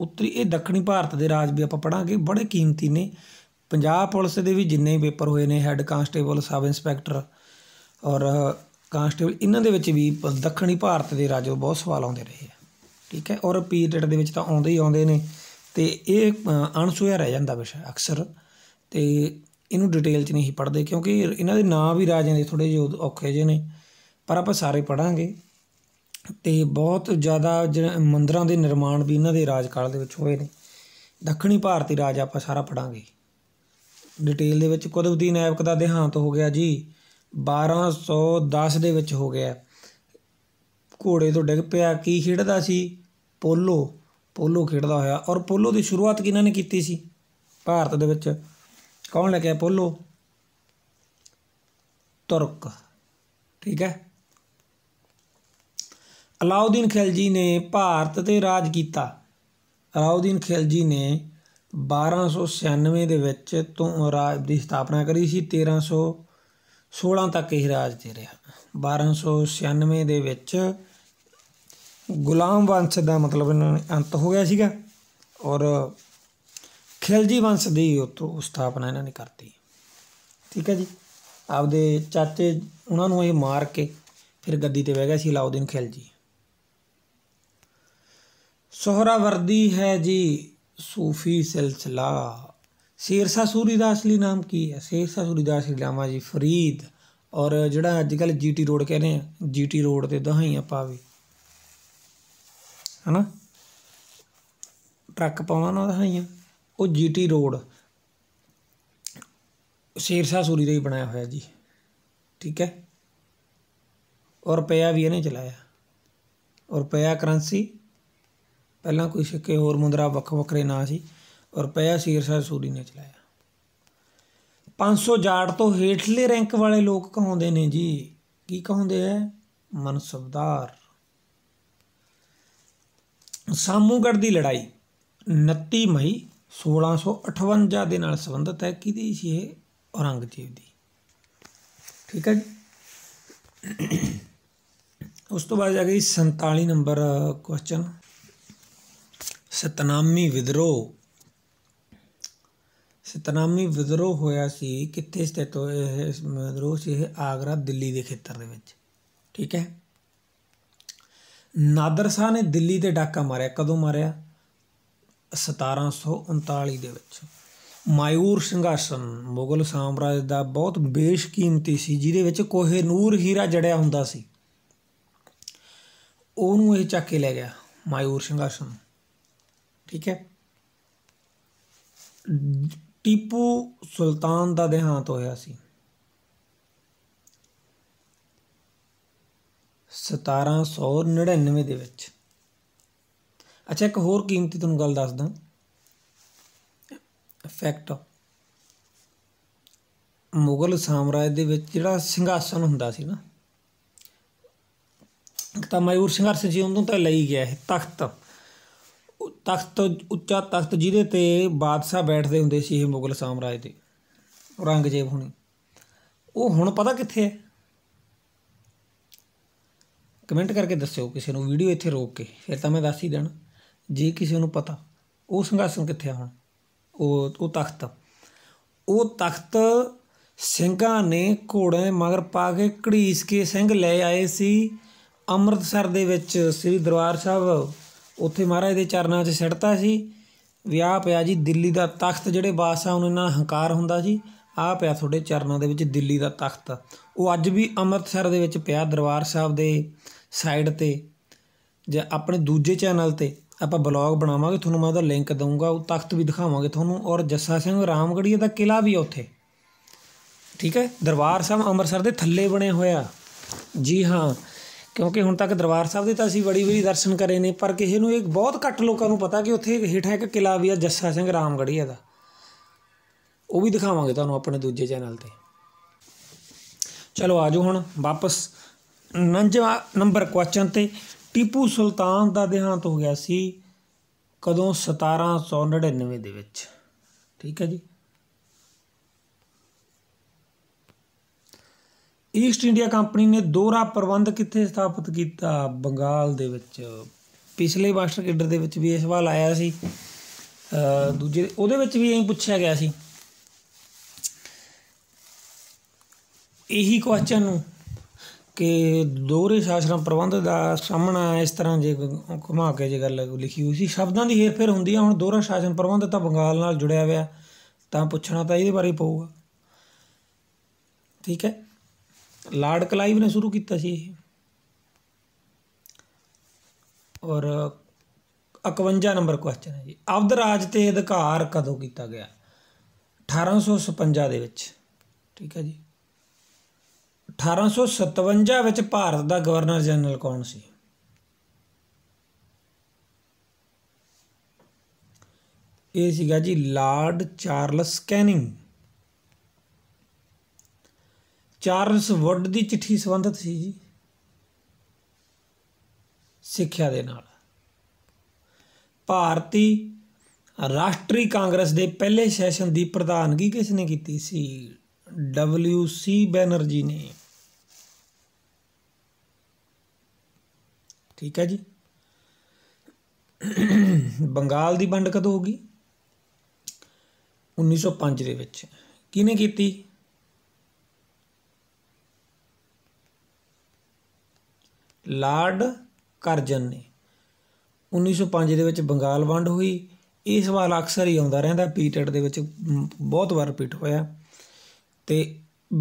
ਉੱਤਰੀ ਇਹ ਦੱਖਣੀ ਭਾਰਤ ਦੇ ਰਾਜ ਵੀ ਆਪਾਂ ਪੜਾਂਗੇ ਬੜੇ ਕੀਮਤੀ ਨੇ ਪੰਜਾਬ ਪੁਲਿਸ ਦੇ ਵੀ ਜਿੰਨੇ ਪੇਪਰ ਹੋਏ ਨੇ ਹੈੱਡ ਕਾਂਸਟੇਬਲ ਸਬ ਇੰਸਪੈਕਟਰ ਔਰ ਕਾਂਸਟੇਬਲ ਇਹਨਾਂ ਦੇ ਵਿੱਚ ਵੀ ਦੱਖਣੀ ਭਾਰਤ ਦੇ ਰਾਜੋਂ ਬਹੁਤ ਸਵਾਲ ਆਉਂਦੇ ਰਹੇ ਆ ਠੀਕ ਹੈ ਔਰ ਪੀਰੀਅਡ ਦੇ ਵਿੱਚ ਤਾਂ ਆਉਂਦੇ ਹੀ ਆਉਂਦੇ ਨੇ ਤੇ ਇਹ ਅਣਸੁਇਆ ਰਹਿ ਜਾਂਦਾ ਵਿਸ਼ਾ ਅਕਸਰ ਤੇ ਇਹਨੂੰ ਡਿਟੇਲ 'ਚ ਨਹੀਂ ਪੜਦੇ ਕਿਉਂਕਿ ਇਹਨਾਂ ਦੇ ਨਾਂ ਵੀ ਰਾਜਿਆਂ ਦੇ ਥੋੜੇ ਜਿਹਾ ਔਖੇ ਜਿਹੇ ਨੇ ਪਰ ਆਪਾਂ ਸਾਰੇ ਪੜਾਂਗੇ ਤੇ ਬਹੁਤ ਜ਼ਿਆਦਾ ਮੰਦਰਾਂ ਦੇ ਨਿਰਮਾਣ ਵੀ ਇਹਨਾਂ ਦੇ ਰਾਜਕਾਲ ਦੇ ਵਿੱਚ ਹੋਏ ਨੇ ਦੱਖਣੀ ਭਾਰਤੀ ਰਾਜ ਆਪਾਂ ਸਾਰਾ ਪੜਾਂਗੇ ਡਿਟੇਲ ਦੇ ਵਿੱਚ ਕੁਦਬਦੀਨ ਐਬਕ ਦਾ ਦੇਹਾਂਤ ਹੋ ਗਿਆ ਜੀ 1210 ਦੇ ਵਿੱਚ ਹੋ ਗਿਆ ਘੋੜੇ ਤੋਂ ਡਿੱਗ ਪਿਆ ਕੀ ਖੇਡਦਾ ਸੀ ਪੋਲੋ ਪੋਲੋ ਖੇਡਦਾ ਹੋਇਆ ਔਰ ਪੋਲੋ ਦੀ ਸ਼ੁਰੂਆਤ ਕਿਹਨਾਂ ਨੇ ਕੀਤੀ ਸੀ ਭਾਰਤ ਦੇ ਵਿੱਚ ਕੌਣ ਲੱਗਿਆ ਪੋਲੋ ਤੁਰਕ ਠੀਕ ਹੈ ਅਲਾਉਦੀਨ ਖਿਲਜੀ ਨੇ ਭਾਰਤ ਤੇ ਰਾਜ ਕੀਤਾ ਅਲਾਉਦੀਨ ਖਿਲਜੀ ਨੇ 1296 ਦੇ ਵਿੱਚ ਤੋਂ ਰਾਜ ਦੀ ਸਥਾਪਨਾ ਕਰੀ ਸੀ 1316 ਤੱਕ ਇਹ ਰਾਜ ਤੇ ਰਿਹਾ 1296 ਦੇ ਵਿੱਚ ਗੁਲਾਮ ਵੰਸ਼ ਦਾ ਮਤਲਬ ਇਹਨਾਂ ਨੇ ਅੰਤ ਹੋ ਗਿਆ ਸੀਗਾ ਔਰ ਖਿਲਜੀ ਵੰਸ਼ ਦੀ ਉਤੋਂ ਸਥਾਪਨਾ ਇਹਨਾਂ ਨੇ ਕਰਤੀ ਠੀਕ ਹੈ ਜੀ ਆਪਦੇ ਚਾਚੇ ਉਹਨਾਂ ਨੂੰ ਇਹ ਮਾਰ ਕੇ ਫਿਰ ਗੱਦੀ ਤੇ ਬਹਿ ਗਿਆ ਸੀ ਲਾਉਦੀਨ ਖਿਲਜੀ ਵਰਦੀ ਹੈ ਜੀ ਸੂਫੀ ਸਿਲਸਿਲਾ ਸ਼ੇਰਸ਼ਾ ਸੂਰੀ ਦਾ ਅਸਲੀ ਨਾਮ ਕੀ ਹੈ ਸ਼ੇਰਸ਼ਾ ਸੂਰੀ ਦਾ ਅਸਲੀ ਨਾਮ ਹੈ ਜੀ ਫਰੀਦ ਔਰ ਜਿਹੜਾ ਅੱਜ ਕੱਲ ਜੀਟੀ ਰੋਡ ਕਹਿੰਦੇ ਆ ਜੀਟੀ ਰੋਡ ਤੇ ਦਹਾਈਆਂ ਪਾਵੇ ਹਨਾ ਟਰੱਕ ਪਾਉਣਾ ਨਾ ਦਹਾਈਆਂ ਉਹ ਜੀਟੀ ਰੋਡ ਸ਼ੇਰਸ਼ਾ ਸੂਰੀ ਦਾ ਹੀ ਬਣਾਇਆ ਹੋਇਆ ਜੀ ਠੀਕ ਹੈ ਔਰ ਪਿਆ ਵੀ ਇਹਨੇ ਚਲਾਇਆ ਔਰ ਪਿਆ ਕਰੰਸੀ ਪਹਿਲਾਂ ਕੋਈ ਸਿੱਕੇ ਹੋਰ ਮੁੰਦਰਾ ਵੱਖ ਵੱਖਰੇ ਨਾਂ ਸੀ ਰੁਪਇਆ ਸੀਰਸਾ ਸੂਰੀ ਨੇ ਚਲਾਇਆ 500 ਜਾੜ ਤੋਂ ਹੇਠਲੇ ਰੈਂਕ ਵਾਲੇ ਲੋਕ ਕਹਾਉਂਦੇ ਨੇ ਜੀ ਕੀ ਕਹਾਉਂਦੇ ਐ ਮਨਸਬਦਾਰ ਸਾਮੂਗੜ ਦੀ ਲੜਾਈ 29 ਮਈ 1658 ਦੇ ਨਾਲ ਸੰਬੰਧਿਤ ਹੈ ਕਿਹਦੀ ਸੀ ਇਹ ਔਰੰਗਜ਼ੇਬ ਦੀ ਠੀਕ ਹੈ ਜੀ ਉਸ ਤੋਂ ਬਾਅਦ ਆ ਗਈ 47 ਨੰਬਰ ਕੁਐਸਚਨ ਸਤਨਾਮੀ ਵਿਦਰੋਹ ਸਤਨਾਮੀ ਵਿਦਰੋਹ ਹੋਇਆ ਸੀ ਕਿੱਥੇ ਸਥਿਤ ਹੋਇਆ ਇਹ ਵਿਦਰੋਹ ਸੀ ਇਹ ਆਗਰਾ ਦਿੱਲੀ ਦੇ ਖੇਤਰ ਦੇ ਵਿੱਚ ਠੀਕ ਹੈ ਨਾਦਰ ਸ਼ਾਹ ਨੇ ਦਿੱਲੀ ਤੇ ਡਾਕਾ ਮਾਰਿਆ ਕਦੋਂ ਮਾਰਿਆ 1739 ਦੇ ਵਿੱਚ ਮਾਇੂਰ ਸਿੰਘਾਸਨ ਮੁਗਲ ਸਾਮਰਾਜ ਦਾ ਬਹੁਤ ਬੇਸ਼ਕੀਮਤੀ ਸੀ ਜਿਹਦੇ ਵਿੱਚ ਕੋਹੇਨੂਰ ਹੀਰਾ ਜੜਿਆ ਹੁੰਦਾ ਸੀ ਉਹਨੂੰ ਇਹ ਚੱਕ ਕੇ ਲੈ ਗਿਆ ਮਾਇੂਰ ਸਿੰਘਾਸਨ ਠੀਕ ਹੈ ਟੀਪੂ ਸੁਲਤਾਨ ਦਾ ਦੇਹਾਂਤ ਹੋਇਆ ਸੀ 1799 ਦੇ ਵਿੱਚ ਅੱਛਾ ਇੱਕ ਹੋਰ ਕੀਮਤੀ ਤੁਹਾਨੂੰ ਗੱਲ ਦੱਸਦਾ ਫੈਕਟ ਮੁਗਲ ਸਾਮਰਾਜ ਦੇ ਵਿੱਚ ਜਿਹੜਾ ਸਿੰਘਾਸਨ ਹੁੰਦਾ ਸੀ ਨਾ ਤਾਂ ਮਯੂਰ ਸਿੰਘਾਸਨ ਜੀ ਉਹਨੂੰ ਤਾਂ ਲਈ ਗਿਆ ਹੈ ਤਖਤ ਤਖਤ ਉੱਚਾ ਤਖਤ ਜਿਹਦੇ ਤੇ ਬਾਦਸ਼ਾਹ ਬੈਠਦੇ ਹੁੰਦੇ ਸੀ ਇਹ ਮੁਗਲ ਸਾਮਰਾਜ ਦੇ ਔਰੰਗਜ਼ੇਬ ਹੁਣੀ ਉਹ ਹੁਣ ਪਤਾ ਕਿੱਥੇ ਹੈ ਕਮੈਂਟ ਕਰਕੇ ਦੱਸਿਓ ਕਿਸੇ ਨੂੰ ਵੀਡੀਓ ਇੱਥੇ ਰੋਕ ਕੇ ਫਿਰ ਤਾਂ ਮੈਂ ਦੱਸ ਹੀ ਦੇਣਾ ਜੇ ਕਿਸੇ ਨੂੰ ਪਤਾ ਉਹ ਸੰਘਾਸਨ ਕਿੱਥੇ ਆ ਹੁਣ ਉਹ ਉਹ ਤਖਤ ਉਹ ਤਖਤ ਸਿੰਘਾਂ ਨੇ ਘੋੜੇ ਮਗਰ ਪਾ ਕੇ ਘੜੀਸ ਕੇ ਸਿੰਘ ਲੈ ਆਏ ਸੀ ਅੰਮ੍ਰਿਤਸਰ ਦੇ ਵਿੱਚ ਸ੍ਰੀ ਦਰਬਾਰ ਸਾਹਿਬ ਉੱਥੇ ਮਹਾਰਾਜ ਦੇ ਚਰਨਾਂ 'ਚ ਸਿੜਤਾ ਸੀ ਵਿਆਹ ਪਿਆ ਜੀ ਦਿੱਲੀ ਦਾ ਤਖਤ ਜਿਹੜੇ ਬਾਦਸ਼ਾਹ ਉਹਨਾਂ ਨਾਲ ਹੰਕਾਰ ਹੁੰਦਾ ਸੀ ਆ ਪਿਆ ਤੁਹਾਡੇ ਚਰਨਾਂ ਦੇ ਵਿੱਚ ਦਿੱਲੀ ਦਾ ਤਖਤ ਉਹ ਅੱਜ ਵੀ ਅੰਮ੍ਰਿਤਸਰ ਦੇ ਵਿੱਚ ਪਿਆ ਦਰਬਾਰ ਸਾਹਿਬ ਦੇ ਸਾਈਡ ਤੇ ਜਾਂ ਆਪਣੇ ਦੂਜੇ ਚੈਨਲ ਤੇ ਆਪਾਂ ਬਲੌਗ ਬਣਾਵਾਂਗੇ ਤੁਹਾਨੂੰ ਮੈਂ ਉਹਦਾ ਲਿੰਕ ਦਊਂਗਾ ਉਹ ਤਖਤ ਵੀ ਦਿਖਾਵਾਂਗੇ ਤੁਹਾਨੂੰ ਔਰ ਜੱਸਾ ਸਿੰਘ ਰਾਮਗੜੀਆ ਦਾ ਕਿਲਾ ਵੀ ਉੱਥੇ ਠੀਕ ਹੈ ਦਰਬਾਰ ਸਾਹਿਬ ਅੰਮ੍ਰਿਤਸਰ ਦੇ ਥੱਲੇ ਬਣਿਆ ਹੋਇਆ ਜੀ ਹਾਂ ਕਿਉਂਕਿ ਹੁਣ ਤੱਕ ਦਰਬਾਰ ਸਾਹਿਬ ਦੇ ਤਾਂ ਅਸੀਂ ਬੜੀ ਬੜੀ ਦਰਸ਼ਨ ਕਰੇ ਨੇ ਪਰ ਕਿਸੇ ਨੂੰ ਇਹ ਬਹੁਤ ਘੱਟ ਲੋਕਾਂ ਨੂੰ ਪਤਾ ਕਿ ਉੱਥੇ ਹੇਠਾਂ ਇੱਕ ਕਿਲਾ ਵੀ ਆ ਜੱਸਾ ਸਿੰਘ ਰਾਮਗੜੀਆ ਦਾ ਉਹ ਵੀ ਦਿਖਾਵਾਂਗੇ ਤੁਹਾਨੂੰ ਆਪਣੇ ਦੂਜੇ ਚੈਨਲ ਤੇ ਚਲੋ ਆਜੋ ਹੁਣ ਵਾਪਸ ਨੰਜਵਾ ਨੰਬਰ ਕੁਐਸਚਨ ਤੇ ਟੀਪੂ ਸੁਲਤਾਨ ਦਾ ਦੇਹਾਂਤ ਹੋ ਗਿਆ ਸੀ ਕਦੋਂ 1799 ਦੇ ਵਿੱਚ ਠੀਕ ਹੈ ਜੀ ਈਸਟ ਇੰਡੀਆ ਕੰਪਨੀ ਨੇ ਦੋਹਰਾ ਪ੍ਰਬੰਧ ਕਿੱਥੇ ਸਥਾਪਿਤ ਕੀਤਾ ਬੰਗਾਲ ਦੇ ਵਿੱਚ ਪਿਛਲੇ ਮਾਸਟਰ ਕੈਡਰ ਦੇ ਵਿੱਚ ਵੀ ਇਹ ਸਵਾਲ ਆਇਆ ਸੀ ਦੂਜੇ ਉਹਦੇ ਵਿੱਚ ਵੀ ਐਂ ਪੁੱਛਿਆ ਗਿਆ ਸੀ ਇਹੀ ਕੁਐਸਚਨ ਨੂੰ ਕਿ ਦੋਹਰੇ ਸ਼ਾਸਨ ਪ੍ਰਬੰਧ ਦਾ ਸਾਹਮਣਾ ਇਸ ਤਰ੍ਹਾਂ ਜੇ ਘੁਮਾ ਕੇ ਜੇ ਗੱਲ ਲਿਖੀ ਹੋਈ ਸੀ ਸ਼ਬਦਾਂ ਦੀ ਹੇਰਫੇਰ ਹੁੰਦੀ ਆ ਹੁਣ ਦੋਹਰਾ ਸ਼ਾਸਨ ਪ੍ਰਬੰਧ ਤਾਂ ਬੰਗਾਲ ਨਾਲ ਜੁੜਿਆ ਹੋਇਆ ਤਾਂ ਪੁੱਛਣਾ ਤਾਂ ਇਹਦੇ ਬਾਰੇ ਪਊਗਾ ਠੀਕ ਹੈ ਲਾਰਡ ਕਲਾਈਵ ਨੇ ਸ਼ੁਰੂ ਕੀਤਾ ਸੀ ਇਹ ਔਰ 51 ਨੰਬਰ ਕੁਐਸਚਨ ਹੈ ਜੀ ਅਬਦ ਰਾਜ ਤੇ ਅਧਿਕਾਰ ਕਦੋਂ ਕੀਤਾ ਗਿਆ 1857 ਦੇ ਵਿੱਚ ਠੀਕ ਹੈ ਜੀ 1857 ਵਿੱਚ ਭਾਰਤ ਦਾ ਗਵਰਨਰ ਜਨਰਲ ਕੌਣ ਸੀ ਇਹ ਸੀਗਾ ਜੀ Lord Charles Canning Charles Wood ਦੀ ਚਿੱਠੀ ਸੰਬੰਧਿਤ ਸੀ ਜੀ ਸਿੱਖਿਆ ਦੇ ਨਾਲ ਭਾਰਤੀ ਰਾਸ਼ਟਰੀ ਕਾਂਗਰਸ ਦੇ ਪਹਿਲੇ ਸੈਸ਼ਨ ਦੀ ਪ੍ਰਧਾਨਗੀ ਕਿਸ ਨੇ ਕੀਤੀ ਸੀ ਡਬਲਯੂ ਸੀ ਬੈਨਰਜੀ ਨੇ ਠੀਕ ਹੈ ਜੀ ਬੰਗਾਲ ਦੀ ਵੰਡ ਕਦੋਂ ਹੋ ਗਈ 1905 ਦੇ ਵਿੱਚ ਕਿਹਨੇ ਕੀਤੀ ਲਾਰਡ ਕਰਜਨ ਨੇ 1905 ਦੇ ਵਿੱਚ ਬੰਗਾਲ ਵੰਡ ਹੋਈ ਇਹ ਸਵਾਲ ਅਕਸਰ ਹੀ ਆਉਂਦਾ ਰਹਿੰਦਾ ਪੀਟਡ ਦੇ ਵਿੱਚ ਬਹੁਤ ਵਾਰ ਰਿਪੀਟ ਹੋਇਆ ਤੇ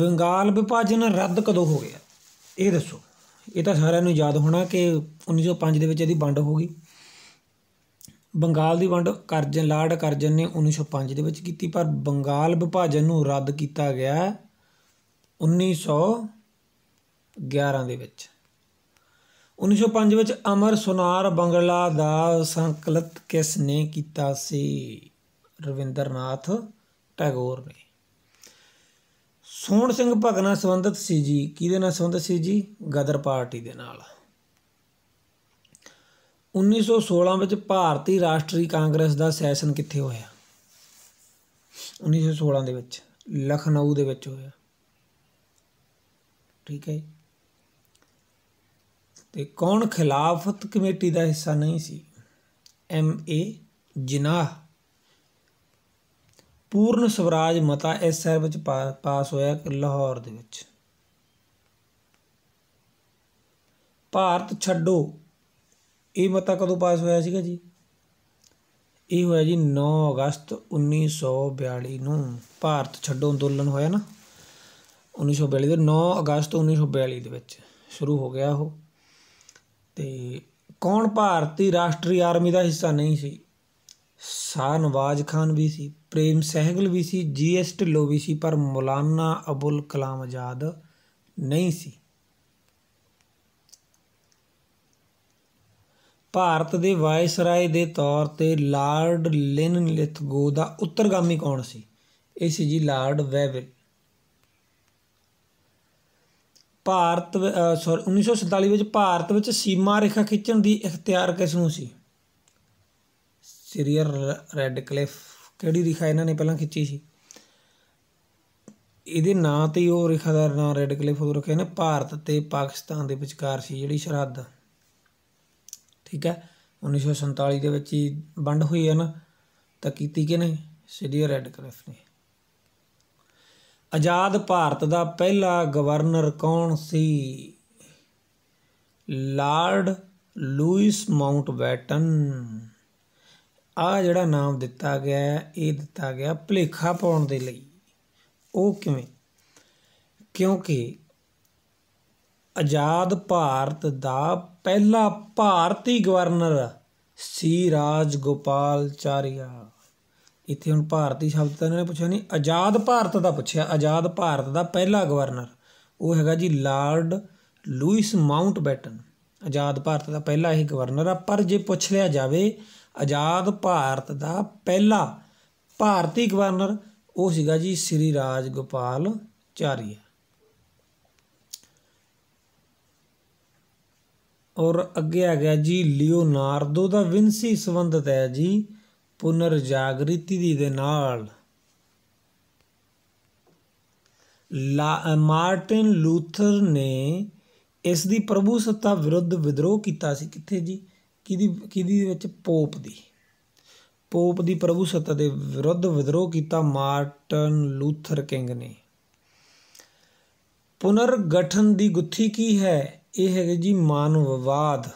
ਬੰਗਾਲ ਵਿਭਾਜਨ ਰੱਦ ਕਦੋਂ ਹੋ ਗਿਆ ਇਹ ਦੱਸੋ ਇਹ ਤਾਂ ਸਾਰਿਆਂ ਨੂੰ ਯਾਦ ਹੋਣਾ ਕਿ 1905 ਦੇ ਵਿੱਚ ਇਹਦੀ ਵੰਡ ਹੋ ਗਈ ਬੰਗਾਲ ਦੀ ਵੰਡ ਕਰਜਨ ਲਾਰਡ ਕਰਜਨ ਨੇ 1905 ਦੇ ਵਿੱਚ ਕੀਤੀ ਪਰ ਬੰਗਾਲ ਵਿਭਾਜਨ ਨੂੰ ਰੱਦ ਕੀਤਾ ਗਿਆ 1911 ਦੇ ਵਿੱਚ 1905 ਵਿੱਚ ਅਮਰ ਸੁਨਾਰ ਬੰਗਲਾ ਦਾ ਸੰਕਲਿਤ ਕਿਸ ਨੇ ਕੀਤਾ ਸੀ ਰਵਿੰਦਰਨਾਥ ਟੈਗੋਰ ਨੇ ਸੋਹਣ ਸਿੰਘ ਭਗਨਾ ਸੰਬੰਧਿਤ ਸੀ ਜੀ ਕਿਹਦੇ ਨਾਲ ਸੰਬੰਧਿਤ ਸੀ ਜੀ ਗਦਰ ਪਾਰਟੀ ਦੇ ਨਾਲ 1916 ਵਿੱਚ ਭਾਰਤੀ ਰਾਸ਼ਟਰੀ ਕਾਂਗਰਸ ਦਾ ਸੈਸ਼ਨ ਕਿੱਥੇ ਹੋਇਆ 1916 ਦੇ ਵਿੱਚ ਲਖਨਊ ਦੇ ਵਿੱਚ ਹੋਇਆ ਠੀਕ ਹੈ ਤੇ ਕੌਣ ਖਿਲਾਫਤ ਕਮੇਟੀ ਦਾ ਹਿੱਸਾ ਨਹੀਂ ਸੀ ਐਮ ਏ ਜਿਨਾਹ ਪੂਰਨ ਸਵਰਾਜ ਮਤਾ ਇਸ ਸ਼ਹਿਰ ਵਿੱਚ ਪਾਸ ਹੋਇਆ ਕਿ ਲਾਹੌਰ ਦੇ ਵਿੱਚ ਭਾਰਤ ਛੱਡੋ ਇਹ ਮਤਾ ਕਦੋਂ ਪਾਸ ਹੋਇਆ ਸੀਗਾ ਜੀ ਇਹ ਹੋਇਆ ਜੀ 9 ਅਗਸਤ 1942 ਨੂੰ ਭਾਰਤ ਛੱਡੋ ਅੰਦੋਲਨ ਹੋਇਆ ਨਾ 1942 ਦੇ 9 ਅਗਸਤ 1942 ਦੇ ਵਿੱਚ ਸ਼ੁਰੂ ਹੋ ਗਿਆ ਉਹ ਤੇ ਕੌਣ ਭਾਰਤੀ ਰਾਸ਼ਟਰੀ ਆਰਮੀ ਦਾ ਹਿੱਸਾ ਨਹੀਂ ਸੀ ਸ਼ਾਹ ਨਵਾਜ਼ ਖਾਨ ਵੀ ਸੀ ਪ੍ਰੇਮ ਸਹਿਗਲ ਵੀ ਸੀ ਜੀ ਐਸ ਢਿੱਲੋਂ ਵੀ ਸੀ ਪਰ ਮੌਲਾਨਾ ਅਬੁਲ ਕਲਾਮ ਆਜ਼ਾਦ ਨਹੀਂ ਸੀ ਭਾਰਤ ਦੇ ਵਾਇਸਰਾਏ ਦੇ ਤੌਰ ਤੇ ਲਾਰਡ ਲਿਥਗੋ ਦਾ ਉੱਤਰਗਾਮੀ ਕੌਣ ਸੀ ਇਹ ਸੀ ਜੀ ਲਾਰਡ ਵੈਵਿਲ ਭਾਰਤ ਸੌਰੀ 1947 ਵਿੱਚ ਭਾਰਤ ਵਿੱਚ ਸੀਮਾ ਰੇਖਾ ਖਿੱਚਣ ਦੀ ਇਖਤਿਆਰ ਕਿਸ ਨੂੰ ਸੀ ਸਿਰੀਅਰ ਰੈੱਡ ਕਲਿਫ ਕਿਹੜੀ ਰੇਖਾ ਇਹਨਾਂ ਨੇ ਪਹਿਲਾਂ ਖਿੱਚੀ ਸੀ ਇਹਦੇ ਨਾਂ ਤੇ ਉਹ ਰੇਖਾ ਦਾ ਨਾਂ ਰੈੱਡ ਕਲਿਫ ਹੋ ਰੱਖਿਆ ਨੇ ਭਾਰਤ ਤੇ ਪਾਕਿਸਤਾਨ ਦੇ ਵਿਚਕਾਰ ਸੀ ਜਿਹੜੀ ਸਰਹੱਦ ਠੀਕ ਹੈ 1947 ਦੇ ਵਿੱਚ ਹੀ ਵੰਡ ਹੋਈ ਹੈ ਨਾ ਤਾਂ ਕੀਤੀ ਕਿਨੇ ਸਿਰੀਅਰ ਰੈੱਡ ਕਲਿਫ ਨੇ ਆਜ਼ਾਦ ਭਾਰਤ ਦਾ ਪਹਿਲਾ ਗਵਰਨਰ ਕੌਣ ਸੀ ਲਾਰਡ ਲੂਇਸ ਮਾਉਂਟਬੈਟਨ ਆ ਜਿਹੜਾ ਨਾਮ ਦਿੱਤਾ ਗਿਆ ਇਹ ਦਿੱਤਾ ਗਿਆ ਭਲੇਖਾ ਪਾਉਣ ਦੇ ਲਈ ਉਹ ਕਿਵੇਂ ਕਿਉਂਕਿ ਆਜ਼ਾਦ ਭਾਰਤ ਦਾ ਪਹਿਲਾ ਭਾਰਤੀ ਗਵਰਨਰ ਸੀ ਰਾਜ ਗੋਪਾਲ ਚਾਰੀਆ ਇੱਥੇ ਹੁਣ ਭਾਰਤੀ ਸ਼ਬਦ ਤਾਂ ਇਹਨਾਂ ਨੇ ਪੁੱਛਿਆ ਨਹੀਂ ਆਜ਼ਾਦ ਭਾਰਤ ਦਾ ਪੁੱਛਿਆ ਆਜ਼ਾਦ ਭਾਰਤ ਦਾ ਪਹਿਲਾ ਗਵਰਨਰ ਉਹ ਹੈਗਾ ਜੀ ਲਾਰਡ ਲੂਇਸ ਮਾਉਂਟ ਬੈਟਨ ਆਜ਼ਾਦ ਭਾਰਤ ਦਾ ਪਹਿਲਾ ਇਹ ਗਵਰਨਰ ਆ ਪਰ ਜੇ ਪੁੱਛ ਲਿਆ ਜਾਵੇ ਆਜ਼ਾਦ ਭਾਰਤ ਦਾ ਪਹਿਲਾ ਭਾਰਤੀ ਗਵਰਨਰ ਉਹ ਸੀਗਾ ਜੀ ਸ੍ਰੀ ਰਾਜ ਗੋਪਾਲ ਚਾਰੀਆ ਔਰ ਅੱਗੇ ਆ ਗਿਆ ਜੀ ਲਿਓਨਾਰਡੋ ਦਾ ਵਿੰਸੀ ਸੰਬੰਧਤ ਹੈ ਜੀ ਪੁਨਰ ਜਾਗ੍ਰਿਤੀ ਦੀ ਦੇ ਨਾਲ ਮਾਰਟਿਨ ਲੂਥਰ ਨੇ ਇਸ ਦੀ ਪ੍ਰਭੂ ਸੱਤਾ ਵਿਰੁੱਧ ਵਿਦਰੋਹ ਕੀਤਾ ਸੀ ਕਿੱਥੇ ਜੀ ਕਿਹਦੀ ਕਿਹਦੀ ਵਿੱਚ ਪੋਪ ਦੀ ਪੋਪ ਦੀ ਪ੍ਰਭੂ ਸੱਤਾ ਦੇ ਵਿਰੁੱਧ ਵਿਦਰੋਹ ਕੀਤਾ ਮਾਰਟਨ ਲੂਥਰ ਕਿੰਗ ਨੇ ਪੁਨਰਗਠਨ ਦੀ ਗੁੱਥੀ ਕੀ ਹੈ ਇਹ ਹੈ ਜੀ ਮਾਨਵਵਾਦ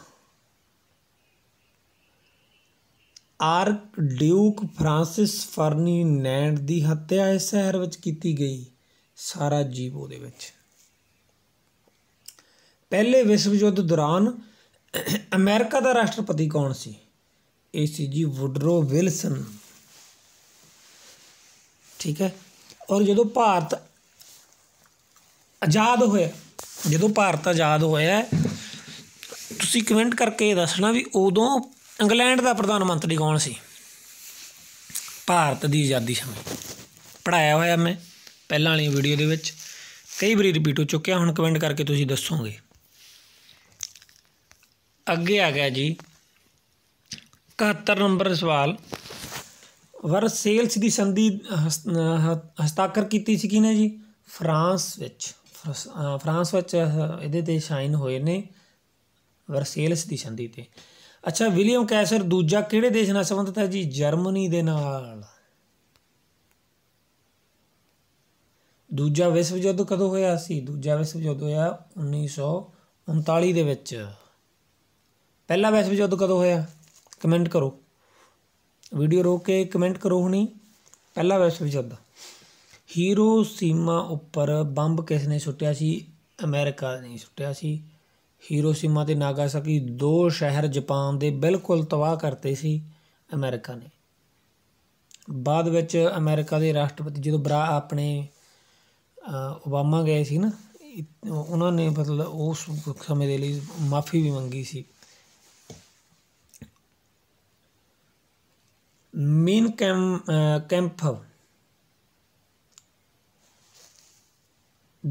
ਡਿਊਕ ਫ੍ਰਾਂਸਿਸ ਫਰਨੀਨੈਂਡ ਦੀ ਹੱਤਿਆ ਇਸ ਸ਼ਹਿਰ ਵਿੱਚ ਕੀਤੀ ਗਈ ਸਾਰਾ ਜੀਵ ਦੇ ਵਿੱਚ ਪਹਿਲੇ ਵਿਸ਼ਵ ਯੁੱਧ ਦੌਰਾਨ ਅਮਰੀਕਾ ਦਾ ਰਾਸ਼ਟਰਪਤੀ ਕੌਣ ਸੀ ਇਹ ਸੀ ਜੀ ਵੁੱਡਰੋ ਵਿਲਸਨ ਠੀਕ ਹੈ ਔਰ ਜਦੋਂ ਭਾਰਤ ਆਜ਼ਾਦ ਹੋਇਆ ਜਦੋਂ ਭਾਰਤ ਆਜ਼ਾਦ ਹੋਇਆ ਤੁਸੀਂ ਕਮੈਂਟ ਕਰਕੇ ਦੱਸਣਾ ਵੀ ਉਦੋਂ ਇੰਗਲੈਂਡ ਦਾ ਪ੍ਰਧਾਨ ਮੰਤਰੀ ਕੌਣ ਸੀ ਭਾਰਤ ਦੀ ਆਜ਼ਾਦੀ ਸਮੇਂ ਪੜਾਇਆ ਹੋਇਆ ਮੈਂ ਪਹਿਲਾਂ ਵਾਲੀ ਵੀਡੀਓ ਦੇ ਵਿੱਚ ਕਈ ਵਾਰੀ ਰਿਪੀਟ ਹੋ ਚੁੱਕਿਆ ਹੁਣ ਕਮੈਂਟ ਕਰਕੇ ਤੁਸੀਂ ਦੱਸੋਗੇ ਅੱਗੇ ਆ ਗਿਆ ਜੀ 71 ਨੰਬਰ ਸਵਾਲ ਵਰਸੇਲਸ ਦੀ ਸੰਧੀ ਹਸਤਾਖਰ ਕੀਤੀ ਸੀ ਕਿਨੇ ਜੀ ਫਰਾਂਸ ਵਿੱਚ ਫਰਾਂਸ ਵਿੱਚ ਇਹਦੇ ਤੇ ਸਾਈਨ ਹੋਏ ਨੇ ਵਰਸੇਲਸ ਦੀ ਸੰਧੀ ਤੇ ਅੱਛਾ ਵਿਲੀਅਮ ਕੈਸਰ ਦੂਜਾ ਕਿਹੜੇ ਦੇਸ਼ ਨਾਲ ਸੰਬੰਧਤ ਹੈ ਜੀ ਜਰਮਨੀ ਦੇ ਨਾਲ ਦੂਜਾ ਵਿਸ਼ਵ ਯੁੱਧ ਕਦੋਂ ਹੋਇਆ ਸੀ ਦੂਜਾ ਵਿਸ਼ਵ ਯੁੱਧ ਹੋਇਆ 1939 ਦੇ ਵਿੱਚ ਪਹਿਲਾ ਵਿਸ਼ਵ ਯੁੱਧ ਕਦੋਂ ਹੋਇਆ ਕਮੈਂਟ ਕਰੋ ਵੀਡੀਓ ਰੋਕ ਕੇ ਕਮੈਂਟ ਕਰੋ ਹੁਣੀ ਪਹਿਲਾ ਵਿਸ਼ਵ ਯੁੱਧ ਹੀਰੋਸ਼ੀਮਾ ਉੱਪਰ ਬੰਬ ਕਿਸ ਨੇ ਸੁੱਟਿਆ ਸੀ ਅਮਰੀਕਾ ਨੇ ਸੁੱਟਿਆ ਸੀ ਹੀਰੋਸ਼ੀਮਾ ਤੇ ਨਾਗਾਸਾਕੀ ਦੋ ਸ਼ਹਿਰ ਜਾਪਾਨ ਦੇ ਬਿਲਕੁਲ ਤਬਾਹ ਕਰਤੇ ਸੀ ਅਮਰੀਕਾ ਨੇ ਬਾਅਦ ਵਿੱਚ ਅਮਰੀਕਾ ਦੇ ਰਾਸ਼ਟਰਪਤੀ ਜਦੋਂ ਬਰਾ ਆਪਣੇ ਓਬਾਮਾ ਗਏ ਸੀ ਨਾ ਉਹਨਾਂ ਨੇ ਮਤਲਬ ਉਸ ਸਮੇਂ ਦੇ ਲਈ ਮਾਫੀ ਵੀ ਮੰਗੀ ਸੀ ਮੀਨ ਕੈਂਪ ਕੈਂਪ